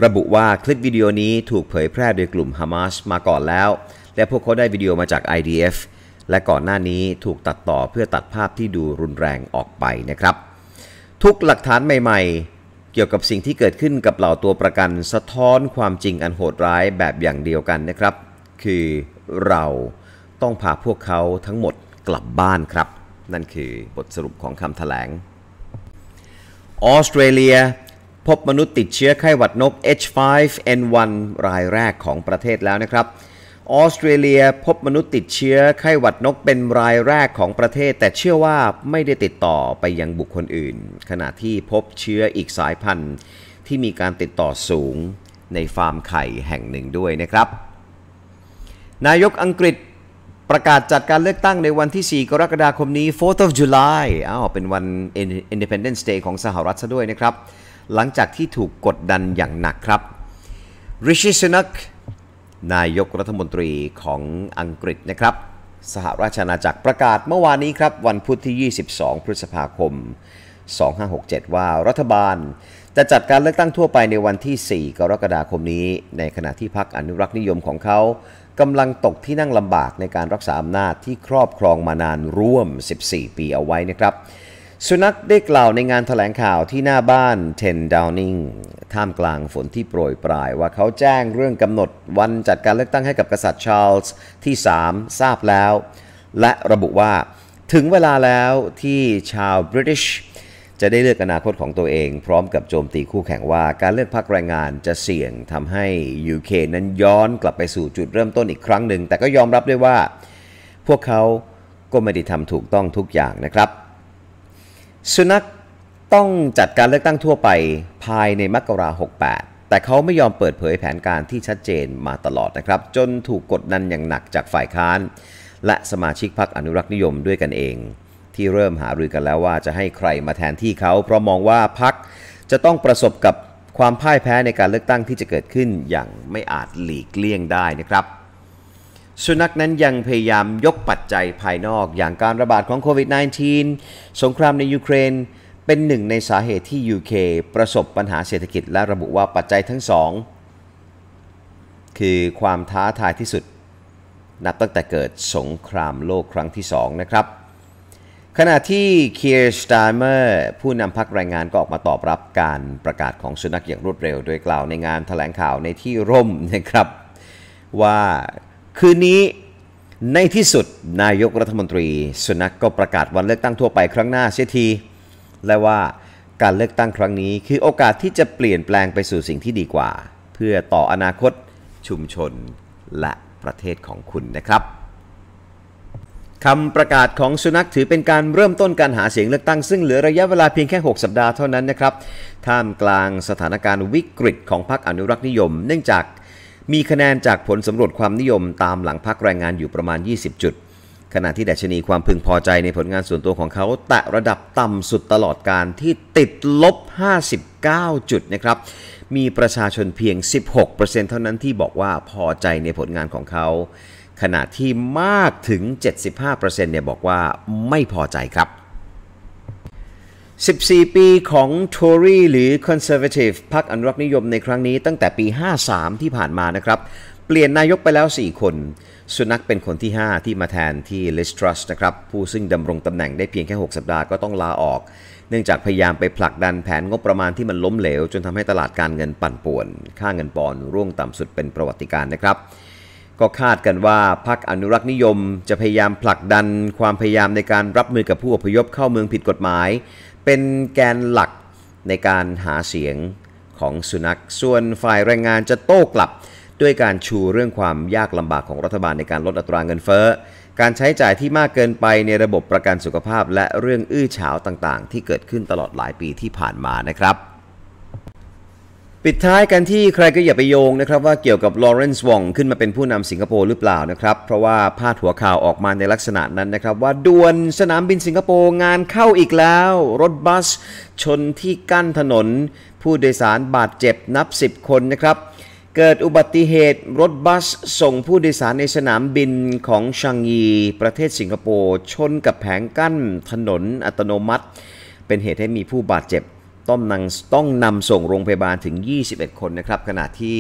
ระบุว่าคลิปวิดีโอนี้ถูกเผยแพร่โดยกลุ่มฮามาสมาก่อนแล้ว และพวกเขาได้วิดีโอมาจาก IDF และก่อนหน้านี้ถูกตัดต่อเพื่อตัดภาพที่ดูรุนแรงออกไปนะครับ ทุกหลักฐานใหม่ๆเกี่ยวกับสิ่งที่เกิดขึ้นกับเหล่าตัวประกันสะท้อนความจริงอันโหดร้ายแบบอย่างเดียวกันนะครับ คือเราต้องพาพวกเขาทั้งหมดกลับบ้านครับ นั่นคือบทสรุปของคำถแถลง ออสเตรเลียพบมนุษย์ติดเชื้อไข้หวัดนก H5N1 รายแรกของประเทศแล้วนะครับออสเตรเลียพบมนุษย์ติดเชื้อไข้หวัดนกเป็นรายแรกของประเทศ แต่เชื่อว่าไม่ได้ติดต่อไปยังบุคคลอื่น ขณะที่พบเชื้ออีกสายพันธุ์ที่มีการติดต่อสูงในฟาร์มไข่แห่งหนึ่งด้วยนะครับ นายกอังกฤษประกาศจัดการเลือกตั้งในวันที่ 4 กรกฎาคมนี้ 4th of July อ้าวเป็นวัน Independence Day ของสหรัฐซะด้วยนะครับ หลังจากที่ถูกกดดันอย่างหนักครับริชิสนักนายกรัฐมนตรีของอังกฤษนะครับ สหราชอาณาจักรประกาศเมื่อวานนี้ครับ วันพุธที่ 22 พฤษภาคม 2567 ว่ารัฐบาลจะจัดการเลือกตั้งทั่วไปในวันที่ 4 กรกฎาคมนี้ ในขณะที่พรรคอนุรักษ์นิยมของเขากำลังตกที่นั่งลำบากในการรักษาอำนาจที่ครอบครองมานานร่วม 14 ปีเอาไว้นะครับสุนัขได้กล่าวในงานถแถลงข่าวที่หน้าบ้าน10 Downing ท่ามกลางฝนที่โปรยปลายว่าเขาแจ้งเรื่องกำหนดวันจัดการเลือกตั้งให้กับกษัตริย์ชาร์ลส์ที่ 3 ทราบแล้ว และระบุว่าถึงเวลาแล้วที่ชาวบริติชจะได้เลือกอนาคตของตัวเอง พร้อมกับโจมตีคู่แข่งว่าการเลือกพักแรงงานจะเสี่ยงทำให้ UK นั้นย้อนกลับไปสู่จุดเริ่มต้นอีกครั้งหนึ่งแต่ก็ยอมรับด้วยว่า พวกเขาก็ไม่ได้ทำถูกต้องทุกอย่างนะครับสุนัขต้องจัดการเลือกตั้งทั่วไปภายในมกราหกแปดแต่เขาไม่ยอมเปิดเผยแผนการที่ชัดเจนมาตลอดนะครับ จนถูกกดดันอย่างหนักจากฝ่ายค้าน และสมาชิกพรรคอนุรักษ์นิยมด้วยกันเอง ที่เริ่มหารือกันแล้วว่าจะให้ใครมาแทนที่เขาเพราะมองว่าพรรคจะต้องประสบกับความพ่ายแพ้ในการเลือกตั้งที่จะเกิดขึ้นอย่างไม่อาจหลีกเลี่ยงได้นะครับสุนัขนั้นยังพยายามยกปัจจัยภายนอกอย่างการระบาดของโควิด -19 สงครามในยูเครน เป็นหนึ่งในสาเหตุที่ยูเคประสบปัญหาเศรษฐกิจและระบุว่าปัจจัยทั้งสองคือความท้าทายที่สุด นับตั้งแต่เกิดสงครามโลกครั้งที่สองนะครับ ขณะที่เคียร์สตาร์เมอร์ผู้นำพักแรงงานก็ออกมาตอบรับการประกาศของสุนัขอย่างรวดเร็ว โดยกล่าวในงานถแถลงข่าวในที่ร่มนะครับว่าคืนนี้ในที่สุดนายกรัฐมนตรีสุนักก็ประกาศวันเลือกตั้งทั่วไปครั้งหน้าเสียทีและว่าการเลือกตั้งครั้งนี้ คือโอกาสที่จะเปลี่ยนแปลงไปสู่สิ่งที่ดีกว่า เพื่อต่ออนาคต ชุมชน และประเทศของคุณนะครับคำประกาศของสุนัขถือเป็นการเริ่มต้นการหาเสียงเลือกตั้ง ซึ่งเหลือระยะเวลาเพียงแค่6สัปดาห์เท่านั้นนะครับ ท่ามกลางสถานการณ์วิกฤตของพรรคอนุรักษ์นิยมเนื่องจากมีคะแนนจากผลสำรวจความนิยมตามหลังพักแรงงานอยู่ประมาณ 20 จุด ขณะที่ดัชนีความพึงพอใจในผลงานส่วนตัวของเขา แตะระดับต่ำสุดตลอดการที่ติดลบ 59 จุดนะครับมีประชาชนเพียง 16%เท่านั้นที่บอกว่าพอใจในผลงานของเขา ขณะที่มากถึง 75%เนี่ยบอกว่าไม่พอใจครับ14 ปีของทอรีหรือ Conservative พรรคอนุรักษ์นิยมในครั้งนี้ตั้งแต่ปี 53 ที่ผ่านมานะครับ เปลี่ยนนายกไปแล้ว 4 คน สุนัขเป็นคนที่ 5 ที่มาแทนที่ลิสทรัสนะครับ ผู้ซึ่งดำรงตำแหน่งได้เพียงแค่ 6 สัปดาห์ก็ต้องลาออก เนื่องจากพยายามไปผลักดันแผนงบประมาณที่มันล้มเหลว จนทำให้ตลาดการเงินปั่นป่วน ค่าเงินปอน ร่วงต่ำสุดเป็นประวัติการนะครับ ก็คาดกันว่าพรรคอนุรักษ์นิยม จะพยายามผลักดันความพยายามในการรับมือกับผู้อพยพเข้าเมืองผิดกฎหมายเป็นแกนหลักในการหาเสียงของสุนัข ส่วนฝ่ายแรงงานจะโต้กลับ ด้วยการชูเรื่องความยากลำบากของรัฐบาลในการลดอัตราเงินเฟ้อ การใช้จ่ายที่มากเกินไปในระบบประกันสุขภาพ และเรื่องอื้อฉาวต่างๆที่เกิดขึ้นตลอดหลายปีที่ผ่านมานะครับปิดท้ายกันที่ใครก็อย่าไปโยงนะครับว่าเกี่ยวกับลอเรนซ์วองขึ้นมาเป็นผู้นำสิงคโปร์หรือเปล่านะครับ เพราะว่าพาดหัวข่าวออกมาในลักษณะนั้นนะครับ ว่าด่วนสนามบินสิงคโปร์งานเข้าอีกแล้ว รถบัสชนที่กั้นถนนผู้โดยสารบาดเจ็บนับ 10 คนนะครับ เกิดอุบัติเหตุรถบัสส่งผู้โดยสารในสนามบินของชางยีประเทศสิงคโปร์ชนกับแผงกั้นถนนอัตโนมัติ เป็นเหตุให้มีผู้บาดเจ็บต้องนำต้องนำส่งโรงพยาบาลถึง 21 คนนะครับ ขณะที่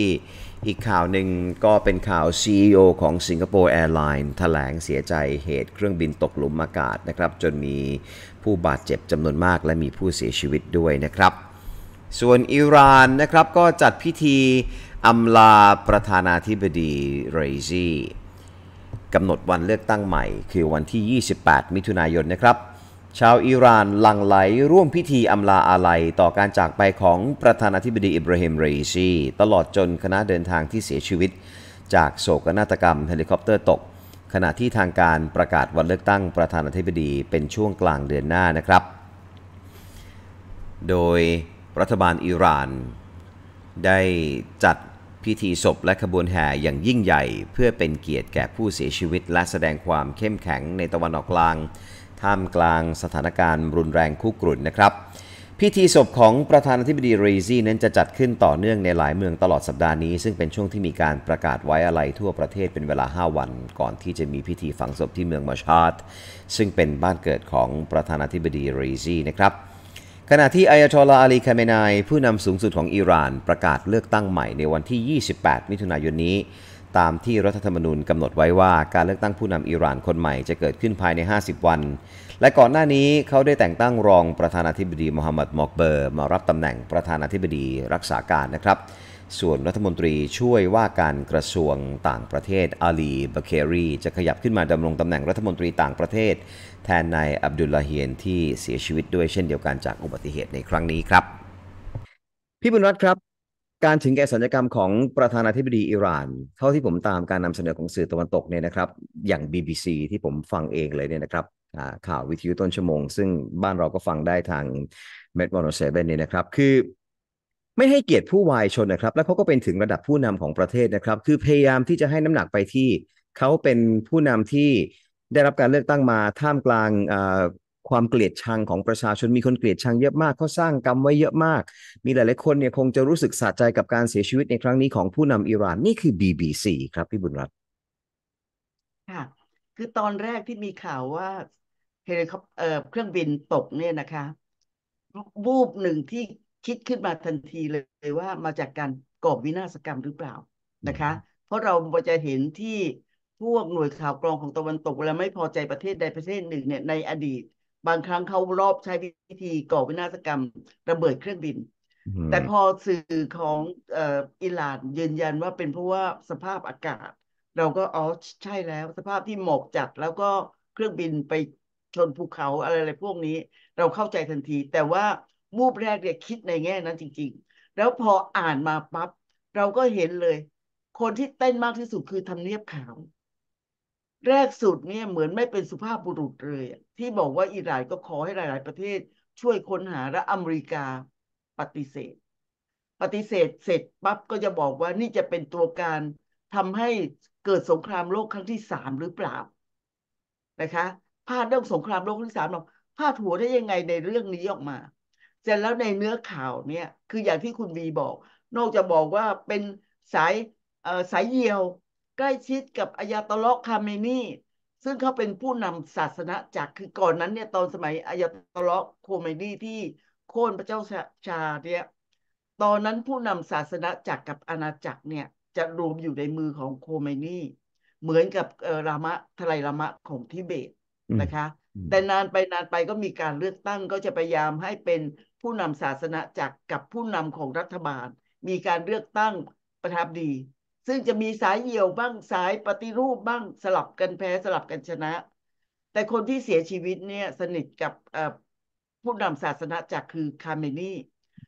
อีกข่าวหนึ่งก็เป็นข่าว CEO ของสิงคโปร์แอร์ไลน์แถลงเสียใจเหตุเครื่องบินตกหลุมอากาศนะครับ จนมีผู้บาดเจ็บจำนวนมากและมีผู้เสียชีวิตด้วยนะครับ ส่วนอิหร่านนะครับก็จัดพิธีอำลาประธานาธิบดีเรซีกำหนดวันเลือกตั้งใหม่ คือวันที่ 28 มิถุนายนนะครับชาวอิหร่านหลั่งไหลร่วมพิธีอำลาอาลัยต่อการจากไปของประธานาธิบดี อิบราฮิมเรยิีตลอดจนคณะเดินทางที่เสียชีวิต จากโศกนาฏกรรมเฮลิคอปเตอร์ตก ขณะที่ทางการประกาศวันเลือกตั้งประธานาธิบดีเป็นช่วงกลางเดือนหน้านะครับ โดยรัฐบาลอิหร่าน ได้จัดพิธีศพและขบวนแห่อย่างยิ่งใหญ่ เพื่อเป็นเกียรติแก่ผู้เสียชีวิตและแสดงความเข้มแข็งในตะวันออกกลางท่ามกลางสถานการณ์รุนแรงคุกรุ่นนะครับ พิธีศพของประธานาธิบดีรีซี่นั้นจะจัดขึ้นต่อเนื่องในหลายเมืองตลอดสัปดาห์นี้ ซึ่งเป็นช่วงที่มีการประกาศไว้อะไรทั่วประเทศเป็นเวลา 5 วันก่อนที่จะมีพิธีฝังศพที่เมืองมาชาร์ตซึ่งเป็นบ้านเกิดของประธานาธิบดีรีซี่นะครับ ขณะที่อายทอลาอาลีคาเมนายผู้นำสูงสุดของอิหร่านประกาศเลือกตั้งใหม่ในวันที่ 28 มิถุนายนนี้ตามที่รัฐธรรมนูญกำหนดไว้ว่าการเลือกตั้งผู้นำอิหร่านคนใหม่จะเกิดขึ้นภายใน 50 วัน และก่อนหน้านี้เขาได้แต่งตั้งรองประธานาธิบดีมูฮัมหมัดมอกเบอร์ มารับตำแหน่งประธานาธิบดีรักษาการนะครับ ส่วนรัฐมนตรีช่วยว่าการกระทรวงต่างประเทศ อาลีบาเครี จะขยับขึ้นมาดำรงตำแหน่งรัฐมนตรีต่างประเทศแทนนายอับดุลลาเฮียนที่เสียชีวิตด้วยเช่นเดียวกันจากอุบัติเหตุในครั้งนี้ครับพี่บุญรัตน์ครับการถึงแก่สัญญกรรมของประธานาธิบดีอิหร่าน เท่าที่ผมตามการนำเสนอของสื่อตะวันตกเนี่ยนะครับ อย่าง BBC ที่ผมฟังเองเลยเนี่ยนะครับ ข่าววิทยุต้นชั่วโมง ซึ่งบ้านเราก็ฟังได้ทางเมดวอนเซเว่นเนี่ยนะครับ คือไม่ให้เกียรติผู้วายชนนะครับ แล้วเขาก็เป็นถึงระดับผู้นำของประเทศนะครับ คือพยายามที่จะให้น้ำหนักไปที่เขาเป็นผู้นำที่ได้รับการเลือกตั้งมาท่ามกลางความเกลียดชังของประชาชนมีคนเกลียดชังเยอะมากเขาสร้างกรรมไว้เยอะมาก มีหลายๆคนเนี่ยคงจะรู้สึกสะใจกับการเสียชีวิตในครั้งนี้ของผู้นำอิหร่านนี่คือ BBC ครับพี่บุญรัตน์ค่ะคือตอนแรกที่มีข่าวว่าเฮลิคอปเตอร์เครื่องบินตกเนี่ยนะคะบูบหนึ่งที่คิดขึ้นมาทันทีเลยว่ามาจากการก่อวินาศกรรมหรือเปล่านะคะ เพราะเราจะเห็นที่พวกหน่วยข่าวกรองของตะวันตกเวลาไม่พอใจประเทศใดประเทศหนึ่ง เนี่ยในอดีตบางครั้งเขารอบใช้วิธีก่อวินาศกรรม ระเบิดเครื่องบิน แต่พอสื่อของอิหร่านยืนยันว่าเป็นเพราะว่าสภาพอากาศ เราก็อ๋อใช่แล้ว สภาพที่หมอกจัดแล้วก็เครื่องบินไปชนภูเขาอะไรอะไรพวกนี้ เราเข้าใจทันที แต่ว่ามูบแรกเนี่ยคิดในแง่นั้นจริง ๆ แล้วพออ่านมาปับ๊บเราก็เห็นเลย คนที่เต้นมากที่สุดคือทำเนียบขาวแรกสุดเนี่ยเหมือนไม่เป็นสุภาพบุรุษเลย ที่บอกว่าอิหร่านก็ขอให้หลาย ๆ ประเทศช่วยค้นหาและอเมริกาปฏิเสธ ปฏิเสธเสร็จปั๊บก็จะบอกว่านี่จะเป็นตัวการทำให้เกิดสงครามโลกครั้งที่สามหรือเปล่านะคะพาดเรื่องสงครามโลกครั้งที่สามหรอกพาดหัวได้ยังไงในเรื่องนี้ออกมาเสร็จแล้วในเนื้อข่าวเนี่ยคืออย่างที่คุณวีบอก นอกจากบอกว่าเป็นสายสายเยียวใกล้ชิดกับอายาตลอกคาเมนีซึ่งเขาเป็นผู้นำศาสนาจักรคือก่อนนั้นเนี่ยตอนสมัยอายาตลอกโคเมนีที่โค่นพระเจ้าชาเนี่ยตอนนั้นผู้นำศาสนาจักรกับอาณาจักรเนี่ยจะรวมอยู่ในมือของโคเมนีเหมือนกับรามะทลายรามะของทิเบตนะคะ แต่นานไปนานไปก็มีการเลือกตั้งก็จะพยายามให้เป็นผู้นำศาสนาจักรกับผู้นำของรัฐบาล มีการเลือกตั้งประธานดีซึ่งจะมีสายเหี่ยวบ้างสายปฏิรูปบ้างสลับกันแพ้สลับกันชนะ แต่คนที่เสียชีวิตเนี่ยสนิทกับผู้นำศาสนาจากคือคาเมนี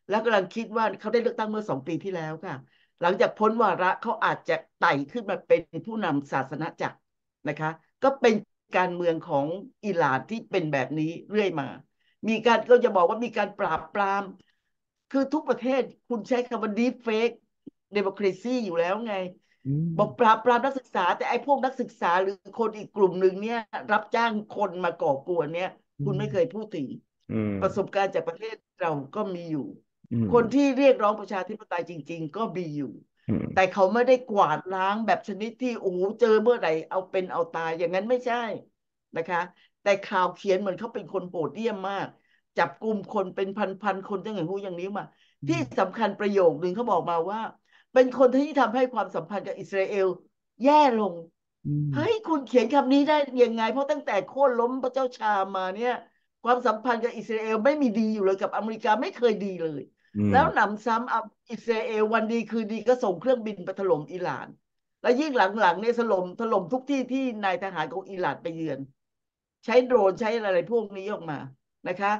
แล้วกำลังคิดว่าเขาได้เลือกตั้งเมื่อสองปีที่แล้วค่ะ หลังจากพ้นวาระเขาอาจจะไต่ขึ้นมาเป็นผู้นำศาสนาจักรนะคะ ก็เป็นการเมืองของอิหร่านที่เป็นแบบนี้เรื่อยมา มีการก็จะบอกว่ามีการปราบปรามคือทุกประเทศคุณใช้คำว่าดีเฟกเดโมคราซีอยู่แล้วไง บอกปราบปรามนักศึกษาแต่ไอ้พวกนักศึกษา หรือคนอีกกลุ่มหนึ่งเนี่ย รับจ้างคนมาก่อกวนเนี่ย คุณไม่เคยพูดถึง ประสบการณ์จากประเทศเราก็มีอยู่ คนที่เรียกร้องประชาธิปไตยจริง ๆ ก็มีอยู่ แต่เขาไม่ได้กวาดล้างแบบชนิดที่โอ้เจอเมื่อไหร่ เอาเป็นเอาตายอย่างนั้นไม่ใช่นะคะ แต่ข่าวเขียนเหมือนเขาเป็นคนโหดเดี้ยมมาก จับกลุ่มคนเป็นพันๆคนจังอย่างหู้อย่างนี้มาที่สสำคัญประโยคหนึ่งเขาบอกมาว่าเป็นคนที่ทำให้ความสัมพันธ์กับอิสราเอลแย่ลงเฮ้ยคุณเขียนคำนี้ได้ ยังไง เพราะตั้งแต่โค่นล้มพระเจ้าชามาเนี่ย ความสัมพันธ์กับอิสราเอล ไม่มีดีอยู่เลยกับอเมริกาไม่เคยดีเลย แล้วหนำซ้ำอิสราเอล วันดีคืนดีก็ส่งเครื่องบิน ไปถล่มอิหร่าน แล้วยิ่งหลังๆเนี่ยถล่มถล่มทุกที่ที่นายทหารของอิหร่านไปเยือน ใช้โดรนใช้อะไรพวกนี้ออกมา นะคะ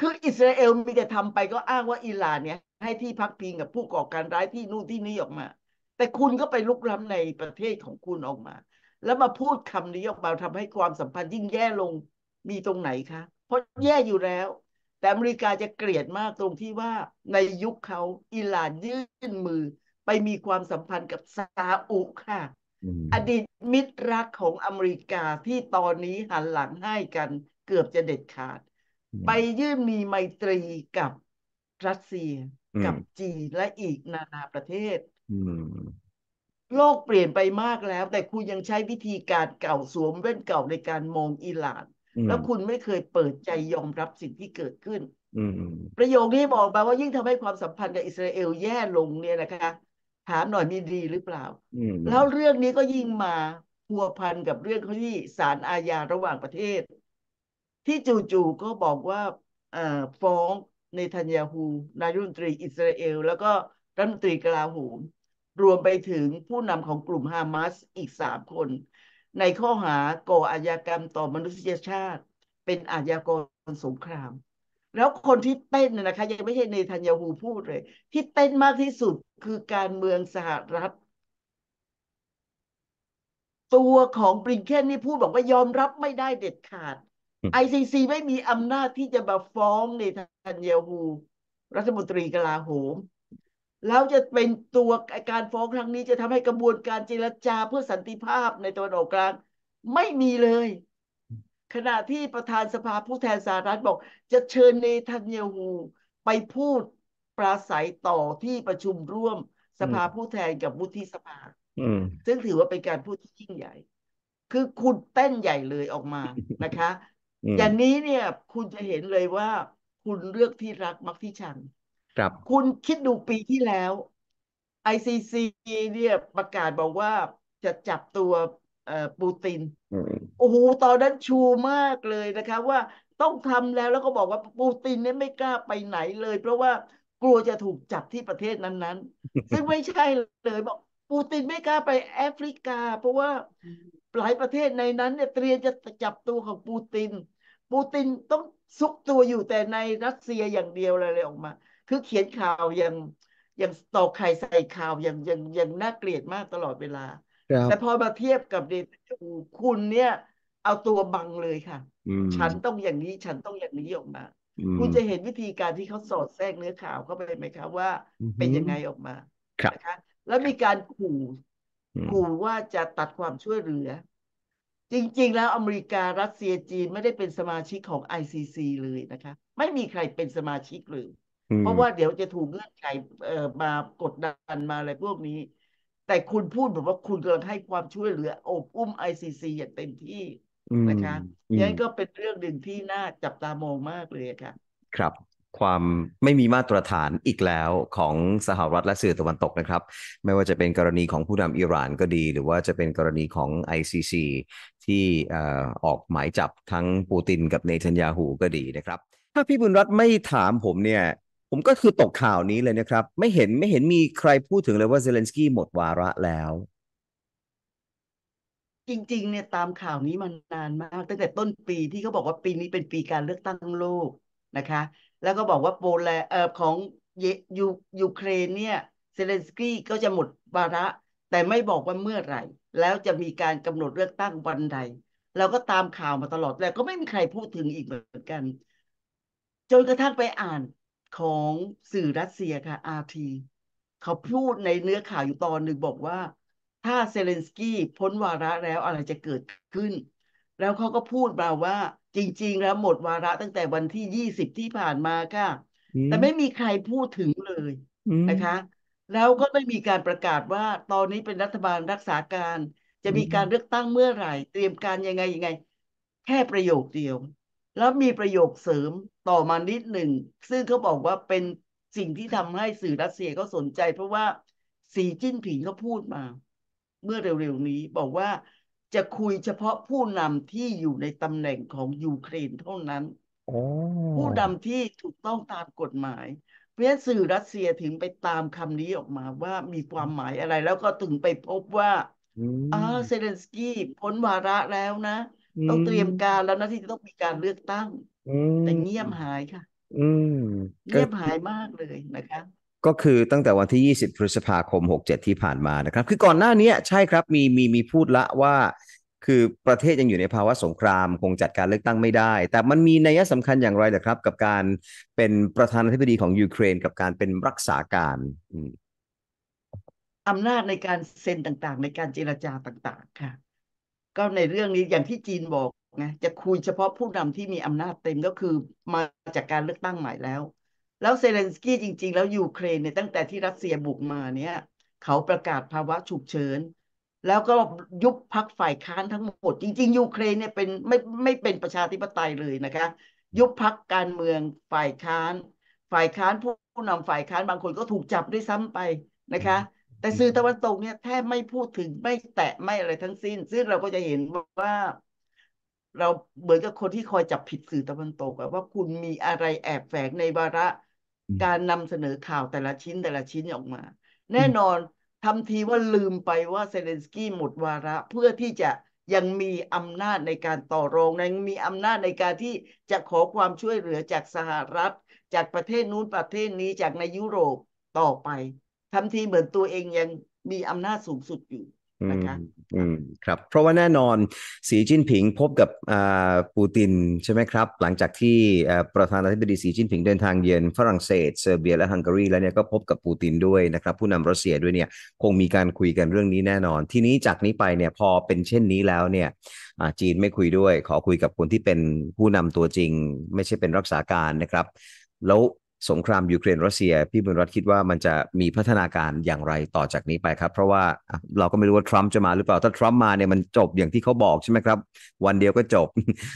คืออิสราเอลมีแต่ทำไปก็อ้างว่าอิหร่านเนี่ยให้ที่พักพิงกับผู้ก่อการร้ายที่นู่นที่นี่ออกมา แต่คุณก็ไปลุกล้ำในประเทศของคุณออกมา แล้วมาพูดคำนี้ออกมาทำให้ความสัมพันธ์ยิ่งแย่ลง มีตรงไหนคะ เพราะแย่อยู่แล้ว แต่อเมริกาจะเกลียดมากตรงที่ว่าในยุคเขาอิหร่านยื่นมือไปมีความสัมพันธ์กับซาอุค่ะ อดีตมิตรรักของอเมริกาที่ตอนนี้หันหลังให้กันเกือบจะเด็ดขาด ไปยื่นมีไมตรีกับรัสเซียกับจีนและอีกนานาประเทศโลกเปลี่ยนไปมากแล้ว แต่คุณยังใช้วิธีการเก่าสวมแว่นเก่าในการมองอิหร่าน แล้วคุณไม่เคยเปิดใจยอมรับสิ่งที่เกิดขึ้นประโยคนี้บอกไปว่ายิ่งทำให้ความสัมพันธ์กับอิสราเอลแย่ลงเนี่ยนะคะ ถามหน่อยมีดีหรือเปล่า แล้วเรื่องนี้ก็ยิ่งมาพัวพันกับเรื่องที่ศาลอาญาระหว่างประเทศ ที่จู่ๆก็บอกว่าฟ้องนทันยาฮู นายุนตรี อิสราเอล แล้วก็ รัฐมนตรีกลาโหมรวมไปถึงผู้นำของกลุ่มฮามาส อีกสามคน ในข้อหาก่ออาญากรรมต่อมนุษยชาติ เป็นอาญากรสงคราม แล้วคนที่เต้นนะคะ ยังไม่ใช่เนทันยาฮูพูดเลย ที่เต้นมากที่สุดคือการเมืองสหรัฐ ตัวของบริงเคนนี่พูดบอกว่ายอมรับไม่ได้เด็ดขาดไอซีซีไม่มีอำนาจที่จะมาฟ้องในทันเยฮูรัฐมนตรีกลาโหมแล้วจะเป็นตัวการฟ้องครั้งนี้จะทำให้กระบวนการเจรจาเพื่อสันติภาพในตะวันออกกลาง ไม่มีเลย ขณะที่ประธานสภาผู้แทนสหรัฐบอกจะเชิญเนทันเยฮูไปพูดปราศัยต่อที่ประชุมร่วมสภาผู้แทนกับวุฒิสภาซึ่งถือว่าเป็นการพูดที่ยิ่งใหญ่ คือคุณเต้นใหญ่เลยออกมานะคะอย่างนี้เนี่ยคุณจะเห็นเลยว่าคุณเลือกที่รักมักที่ชังครับ คุณคิดดูปีที่แล้ว ICC เนี่ยประกาศบอกว่าจะจับตัวปูตินโอ้โห ตอนนั้นชูมากเลยนะคะว่าต้องทำแล้วแล้วก็บอกว่าปูตินเนี่ยไม่กล้าไปไหนเลย เพราะว่ากลัวจะถูกจับที่ประเทศนั้นๆ ซึ่งไม่ใช่เลยบอกปูตินไม่กล้าไปแอฟริกา เพราะว่าหลายประเทศในนั้นเนี่ยเตรียมจะจับตัวของปูตินปูตินต้องซุกตัวอยู่แต่ในรัสเซียอย่างเดียวอะไรออกมา คือเขียนข่าวอย่างอย่างตอกไข่ใส่ข่าวอย่างอย่างอย่างน่าเกลียดมากตลอดเวลาแต่พอมาเทียบกับเดนคุณเนี่ยเอาตัวบังเลยค่ะฉันต้องอย่างนี้ฉันต้องอย่างนี้ออกมา คุณจะเห็นวิธีการที่เขาสอดแทรกเนื้อข่าวเข้าไปไหมคะว่าเป็นยังไงออกมานะคะแล้วมีการขู่ขู่ว่าจะตัดความช่วยเหลือ จริงๆแล้วอเมริการัสเซียจีนไม่ได้เป็นสมาชิกของ ICC เลยนะคะ ไม่มีใครเป็นสมาชิกเลยเพราะว่าเดี๋ยวจะถูกเงื่อนไขมากดดันมาอะไรพวกนี้ แต่คุณพูดแบบว่าคุณกำลังให้ความช่วยเหลือ อบอุ้ม ICC อย่างเต็มที่นะคะยังก็เป็นเรื่องหนึ่งที่น่าจับตามองมากเลยค่ะ ครับความไม่มีมาตรฐานอีกแล้วของสหรัฐและสื่อตะวันตกนะครับ ไม่ว่าจะเป็นกรณีของผู้นำอิหร่านก็ดี หรือว่าจะเป็นกรณีของ ICC ที่ออกหมายจับทั้งปูตินกับเนทันยาหูก็ดีนะครับ ถ้าพี่บุญรัตน์ไม่ถามผมเนี่ย ผมก็คือตกข่าวนี้เลยนะครับ ไม่เห็นไม่เห็นมีใครพูดถึงเลยว่าเซเลนสกี้หมดวาระแล้ว จริงๆเนี่ยตามข่าวนี้มานานมากตั้งแต่ต้นปีที่เขาบอกว่าปีนี้เป็นปีการเลือกตั้งโลกนะคะแล้วก็บอกว่าโปแลเอ่อของยูยูเครนเนี่ยเซเลนสกี้ก็จะหมดวาระแต่ไม่บอกว่าเมื่อไหร่ แล้วจะมีการกำหนดเลือกตั้งวันใดเราก็ตามข่าวมาตลอดแต่ก็ไม่มีใครพูดถึงอีกเหมือนกัน จนกระทั่งไปอ่านของสื่อรัสเซียค่ะอาทีเขาพูดในเนื้อข่าวอยู่ตอนหนึ่งบอกว่า ถ้าเซเลนสกี้พ้นวาระแล้วอะไรจะเกิดขึ้น แล้วเขาก็พูดมาว่าจริง ๆ แล้ว หมดวาระตั้งแต่วันที่ยี่สิบที่ผ่านมาค่ะแต่ไม่มีใครพูดถึงเลยนะคะ แล้วก็ไม่มีการประกาศว่าตอนนี้เป็นรัฐบาลรักษาการจะมีการเลือกตั้งเมื่อไหร่เตรียมการยังไงยังไง แค่ประโยคเดียว แล้วมีประโยคเสริมต่อมานิดหนึ่ง ซึ่งเขาบอกว่าเป็นสิ่งที่ทำให้สื่อรัสเซียเขาสนใจ เพราะว่าสีจิ้นผิงเขาพูดมา เมื่อเร็วๆ นี้บอกว่าจะคุยเฉพาะผู้นำที่อยู่ในตำแหน่งของยูเครนเท่านั้น ผู้นำที่ถูกต้องตามกฎหมายเพราะสื่อรัสเซียถึงไปตามคำนี้ออกมาว่ามีความหมายอะไรแล้วก็ถึงไปพบว่าอ่าเซเลนสกี้พ้นวาระแล้วนะ ต้องเตรียมการแล้วนะที่จะต้องมีการเลือกตั้งแต่เงียบหายค่ะเงียบหายมากเลยนะคะก็คือตั้งแต่วันที่ 20พฤษภาคม 67 ที่ผ่านมานะครับ คือก่อนหน้านี้ใช่ครับ มีมีมีพูดละว่า คือประเทศยังอยู่ในภาวะสงคราม คงจัดการเลือกตั้งไม่ได้ แต่มันมีนัยสำคัญอย่างไรเหรอครับ กับการเป็นประธานาธิบดีของยูเครน กับการเป็นรักษาการอำนาจในการเซ็นต่างๆ ในการเจรจาต่างๆ ค่ะ ก็ในเรื่องนี้อย่างที่จีนบอกนะจะคุยเฉพาะผู้นำที่มีอำนาจเต็มก็คือมาจากการเลือกตั้งใหม่แล้วแล้วเซเลนสกี้จริง ๆ แล้วยูเครนเนี่ยตั้งแต่ที่รัสเซียบุกมาเนี่ย เขาประกาศภาวะฉุกเฉินแล้วก็ยุบพักฝ่ายค้านทั้งหมด จริงๆยูเครนเนี่ยเป็นไม่ไม่เป็นประชาธิปไตยเลยนะคะ ยุบพักการเมืองฝ่ายค้าน ฝ่ายค้านผู้นำฝ่ายค้านบางคนก็ถูกจับด้วยซ้ำไปนะคะ แต่สื่อตะวันตกเนี่ย แทบไม่พูดถึงไม่แตะไม่อะไรทั้งสิ้น ซึ่งเราก็จะเห็นว่า เราเหมือนกับคนที่คอยจับผิดสื่อตะวันตก ว่าคุณมีอะไรแอบแฝงในวาระการนำเสนอข่าวแต่ละชิ้นแต่ละชิ้นออกมา แน่นอนทำทีว่าลืมไปว่าเซเลนสกี้หมดวาระเพื่อที่จะยังมีอำนาจในการต่อรองยังมีอำนาจในการที่จะขอความช่วยเหลือจากสหรัฐ จากประเทศนู้นประเทศนี้จากในยุโรปต่อไปทำทีเหมือนตัวเองยังมีอำนาจสูงสุดอยู่นะคะอืม ครับ เพราะว่าแน่นอนสีจิ้นผิงพบกับปูติน ใช่ไหมครับ หลังจากที่ประธานาธิบดีสีจิ้นผิงเดินทางเยือนฝรั่งเศส เซอร์เบีย และฮังการีแล้วเนี่ยก็พบกับปูตินด้วยนะครับ ผู้นำรัสเซียด้วยเนี่ย คงมีการคุยกันเรื่องนี้แน่นอน ทีนี้จากนี้ไปเนี่ย พอเป็นเช่นนี้แล้วเนี่ยจีนไม่คุยด้วย ขอคุยกับคนที่เป็นผู้นำตัวจริง ไม่ใช่เป็นรักษาการนะครับ แล้วสงครามยูเครนรัสเซีย พี่บุญรัตน์คิดว่ามันจะมีพัฒนาการอย่างไรต่อจากนี้ไปครับ เพราะว่าเราก็ไม่รู้ว่าทรัมป์จะมาหรือเปล่าถ้าทรัมป์มาเนี่ยมันจบอย่างที่เขาบอกใช่ไหมครับ วันเดียวก็จบ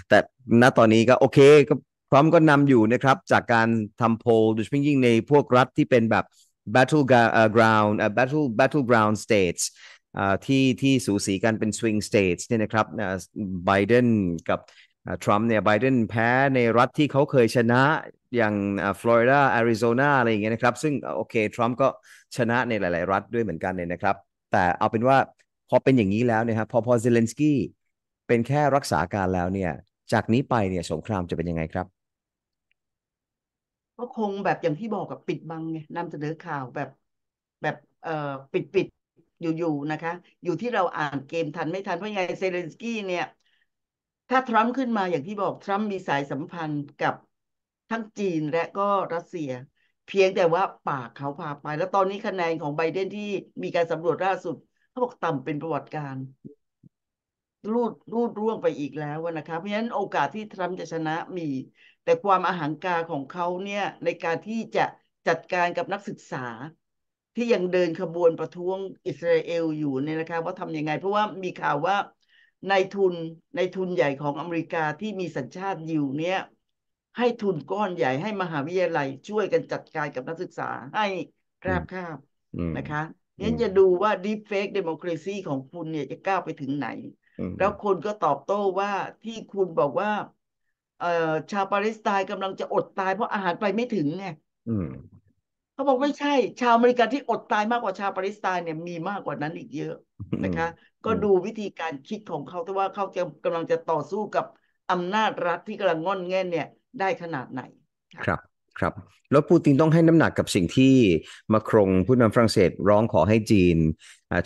แต่ณตอนนี้ก็โอเคก็ทรัมป์ก็นำอยู่นะครับจากการทำโพลโดยเฉพาะยิ่งในพวกรัฐที่เป็นแบบ battle ground battle battleground states ที่ที่สูสีกันเป็น swing states เนี่ยนะครับไบเดนกับทรัมป์เนี่ยไบเดนแพ้ในรัฐที่เขาเคยชนะอย่างฟลอริดาแอริโซนาอะไรอย่างเงี้ยนะครับ ซึ่งโอเคทรัมป์ก็ชนะในหลายๆ รัฐด้วยเหมือนกันเนี่ยนะครับ แต่เอาเป็นว่า พอเป็นอย่างนี้แล้วเนี่ยครับพอ พอเซเลนสกี้เป็นแค่รักษาการแล้วเนี่ย จากนี้ไปเนี่ยสงครามจะเป็นยังไงครับ ก็คงแบบอย่างที่บอกกับปิดบังไงนำเสนอข่าวแบบแบบเอ่อปิดปิดอยู่ๆ นะคะ อยู่ที่เราอ่านเกมทันไม่ทันเพราะไงเซเลนสกี้เนี่ยถ้าทรัมป์ขึ้นมาอย่างที่บอกทรัมป์มีสายสัมพันธ์กับทั้งจีนและก็รัสเซีย เพียงแต่ว่าปากเขาพาไป แล้วตอนนี้คะแนนของไบเดนที่มีการสำรวจล่าสุดเขาบอกต่ำเป็นประวัติการ รูดรูดร่วงไปอีกแล้วนะคะเพราะฉะนั้นโอกาสที่ทรัมป์จะชนะมี แต่ความอาหังการของเขาเนี่ยในการที่จะจัดการกับนักศึกษา ที่ยังเดินขบวนประท้วงอิสราเอลอยู่เนี่ยนะคะว่าทำยังไง เพราะว่ามีข่าวว่าในทุนในทุนใหญ่ของอเมริกาที่มีสัญชาติยิวเนี้ยให้ทุนก้อนใหญ่ให้มหาวิทยาลัยช่วยกันจัดการกับนักศึกษาให้คราบคาบนะคะนั้นจะดูว่า deep fake democracy ของคุณเนี่ยจะก้าวไปถึงไหน แล้วคนก็ตอบโต้ว่าที่คุณบอกว่าชาวปาเลสไตน์กำลังจะอดตาย เพราะอาหารไปไม่ถึงไงเขาบอกไม่ใช่ ชาวอเมริกันที่อดตายมากกว่าชาวปาเลสไตน์เนี่ยมีมากกว่านั้นอีกเยอะ นะคะก็ดูวิธีการคิดของเขาที่ว่าเขาจะกำลังจะต่อสู้กับอำนาจรัฐที่กำลังง่อนแง่นเนี่ย ได้ขนาดไหนครับ ครับแล้วปูตินต้องให้น้ำหนักกับสิ่งที่มาครงผู้นำฝรั่งเศสร้องขอให้จีน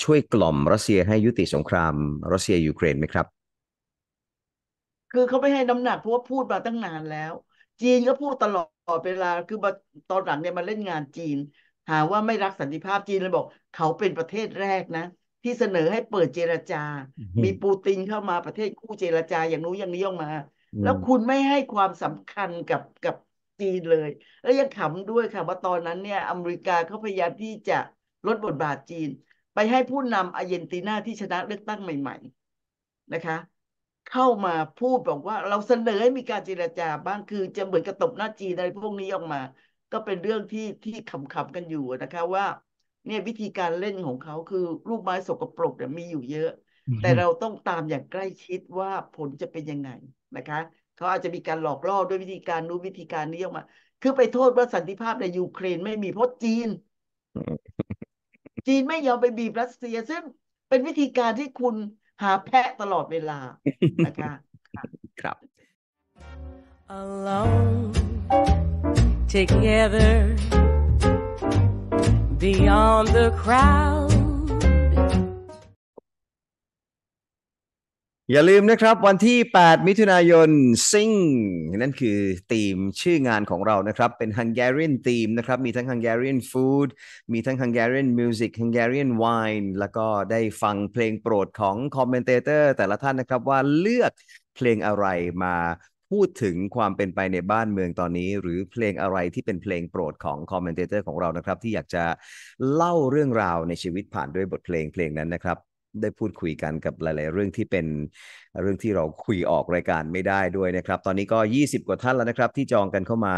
ช่วยกล่อมรัสเซียให้ยุติสงครามรัสเซียยูเครนไหมครับ คือเขาไม่ให้น้ำหนักเพราะว่าพูดมาตั้งนานแล้ว จีนก็พูดตลอดเวลาคือตอนหลังเนี่ยมาเล่นงานจีน หาว่าไม่รักสันติภาพจีนเลยบอก เขาเป็นประเทศแรกนะที่เสนอให้เปิดเจรจา มีปูตินเข้ามาประเทศคู่เจรจาอย่างนู้นอย่างนี้่องมา แล้วคุณไม่ให้ความสำคัญกับกับจีนเลย แล้วยังขำด้วยค่ะ ว่าตอนนั้นเนี่ยอเมริกาเขาพยายามที่จะลดบทบาทจีน ไปให้ผู้นำอาร์เจนตินาที่ชนะเลือกตั้งใหม่ ๆนะคะ เข้ามาพูดบอกว่า เราเสนอให้มีการเจรจา บ้างคือจะเหมือนกระตบหน้าจีนอะไรพวกนี้ออกมา ก็เป็นเรื่องที่ที่ขำๆกันอยู่นะคะว่าเนี่ยวิธีการเล่นของเขาคือลูกไม้สกปรกเนี่ยมีอยู่เยอะ แต่เราต้องตามอย่างใกล้ชิดว่าผลจะเป็นยังไงนะคะเขาอาจจะมีการหลอกล่อด้วยวิธีการนู้วิธีการนี้ออกมา คือไปโทษว่าสันติภาพในยูเครนไม่มีเพราะจีน จีนไม่ยอมไปบีบรัสเซีย ซึ่งเป็นวิธีการที่คุณหาแพะตลอดเวลานะคะ ครับ alone together beyond the crowd อย่าลืมนะครับ วันที่ 8 มิถุนายนซิงนั่นคือธีมชื่องานของเรานะครับ เป็น Hungarian ธีมนะครับ มีทั้ง Hungarian food มีทั้ง Hungarian music Hungarian wine แล้วก็ได้ฟังเพลงโปรดของคอมเมนเตเตอร์ แต่ละท่านนะครับว่าเลือกเพลงอะไรมาพูดถึงความเป็นไปในบ้านเมืองตอนนี้ หรือเพลงอะไรที่เป็นเพลงโปรดของคอมเมนเตอร์ของเรานะครับ ที่อยากจะเล่าเรื่องราวในชีวิตผ่านด้วยบทเพลงเพลงนั้นนะครับได้พูดคุยกันกับหลายๆ เรื่องที่เป็นเรื่องที่เราคุยออกรายการไม่ได้ด้วยนะครับ ตอนนี้ก็ 20 กว่าท่านแล้วนะครับ ที่จองกันเข้ามา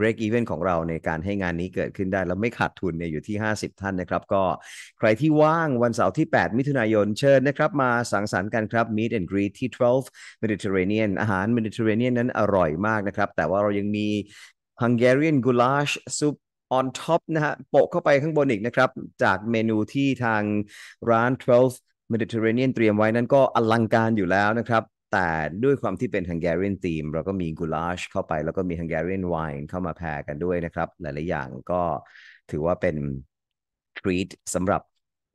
break even ของเราในการให้งานนี้เกิดขึ้นได้ แล้วไม่ขาดทุนเนี่ยอยู่ที่ 50 ท่านนะครับ ก็ใครที่ว่างวันเสาร์ที่ 8 มิถุนายนเชิญนะครับ มาสังสรรค์กันครับ meet and greet ที่ 12 Mediterranean อาหาร Mediterranean นั้นอร่อยมากนะครับแต่ว่าเรายังมี Hungarian goulash soup on top นะฮะโปะเข้าไปข้างบนอีกนะครับ จากเมนูที่ทางร้าน12 Mediterranean เตรียมไว้นั้นก็อลังการอยู่แล้วนะครับ แต่ด้วยความที่เป็น Hungarian theme เราก็มีกูลาชเข้าไป แล้วก็มี Hungarian wine เข้ามาแพรกันด้วยนะครับ หลาย ๆ อย่างก็ถือว่าเป็น treat สำหรับ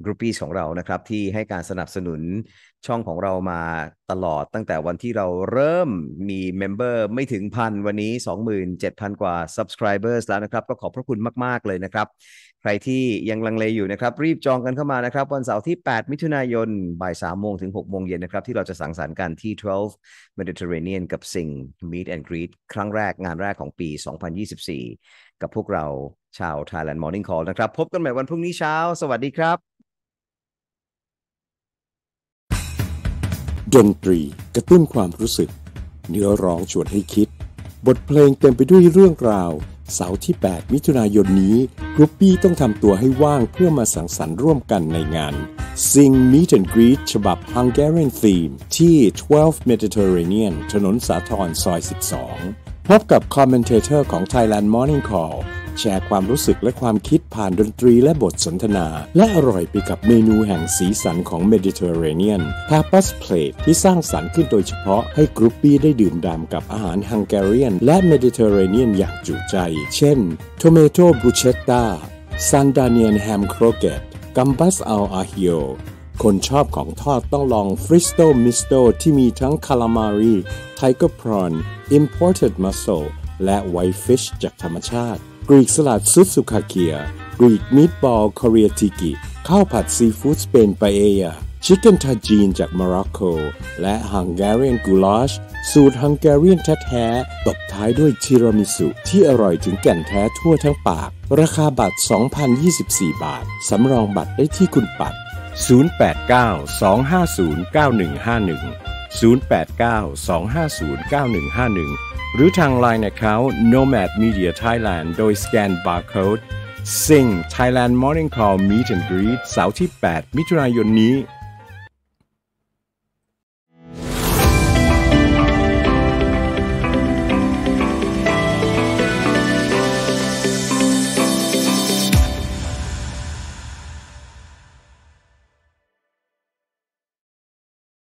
กรุ๊ปปี้ของเรานะครับที่ให้การสนับสนุนช่องของเรามาตลอดตั้งแต่วันที่เราเริ่มมีเมมเบอร์ไม่ถึงพัน วันนี้ 27,000 กว่า Subscribers แล้วนะครับ ก็ขอบพระคุณมาก ๆ เลยนะครับ ใครที่ยังลังเลอยู่นะครับ รีบจองกันเข้ามานะครับ วันเสาร์ที่ 8 มิถุนายนบ่าย 3 โมงถึง6โมงเย็นนะครับ ที่เราจะสังสรรค์กันที่ 12 Mediterranean กับสิ่ง Meet and Greet ครั้งแรกงานแรกของปี 2024 กับพวกเราชาว Thailand Morning Call นะครับพบกันใหม่วันพรุ่งนี้เช้าสวัสดีครับดนตรีกระตุ้นความรู้สึก เนื้อร้องชวนให้คิด บทเพลงเต็มไปด้วยเรื่องราว เสาร์ที่8มิถุนายนนี้ กรุ๊ปปี้ต้องทำตัวให้ว่างเพื่อมาสังสรรค์ร่วมกันในงาน Sing Meet and Greet ฉบับ Hungarian Theme ที่ 12 Mediterranean ถนนสาทรซอย 12 พบกับคอมเมนเตอร์ของ Thailand Morning Call แชร์ความรู้สึกและความคิดผ่านดนตรีและบทสนทนา และอร่อยไปกับเมนูแห่งสีสันของเมดิเตอร์เรเนียนทาปัสเพลทที่สร้างสารรค์ขึ้นโดยเฉพาะให้กรุ๊ปปี้ได้ดื่มด่ำกับอาหารฮังการีนและเมดิเตอร์เรเนียนอย่างจุใจ เช่นทอเมโต b บูเชตตาซันดา d นแ i นแฮมโครเกต e ั t e ั a อ b a s al a j i คนชอบของทอดต้องลองฟริสโตมิสโตที่มีทั้งคาลามารีไทเกอร์พรอนอิ p พอร์ตดมสโ e และไวฟิชจากธรรมชาติกรีกสลัดซุปสุขาเกียกรีกมิตบอลคอเรียติกิข้าวผัดซีฟู้ดสเปนปาเอียชิคเก้นทาจีนจากมาร็อกโกและฮังการีนกูลาชสูตรฮังการีนแท้ๆตบท้ายด้วยทีรามิสุ ที่อร่อยถึงแก่นแท้ทั่วทั้งปาก ราคาบัตร2,024 บาท สำรองบัตรได้ที่คุณปัด 089 250 9151 089 250 9151หรือทางไลน Line เขา Nomad Media Thailand โดยสแกนบาร์โค้ด Sing Thailand Morning Call Meet and Greet เสาร์ที่ 8 มิถุนายนนี้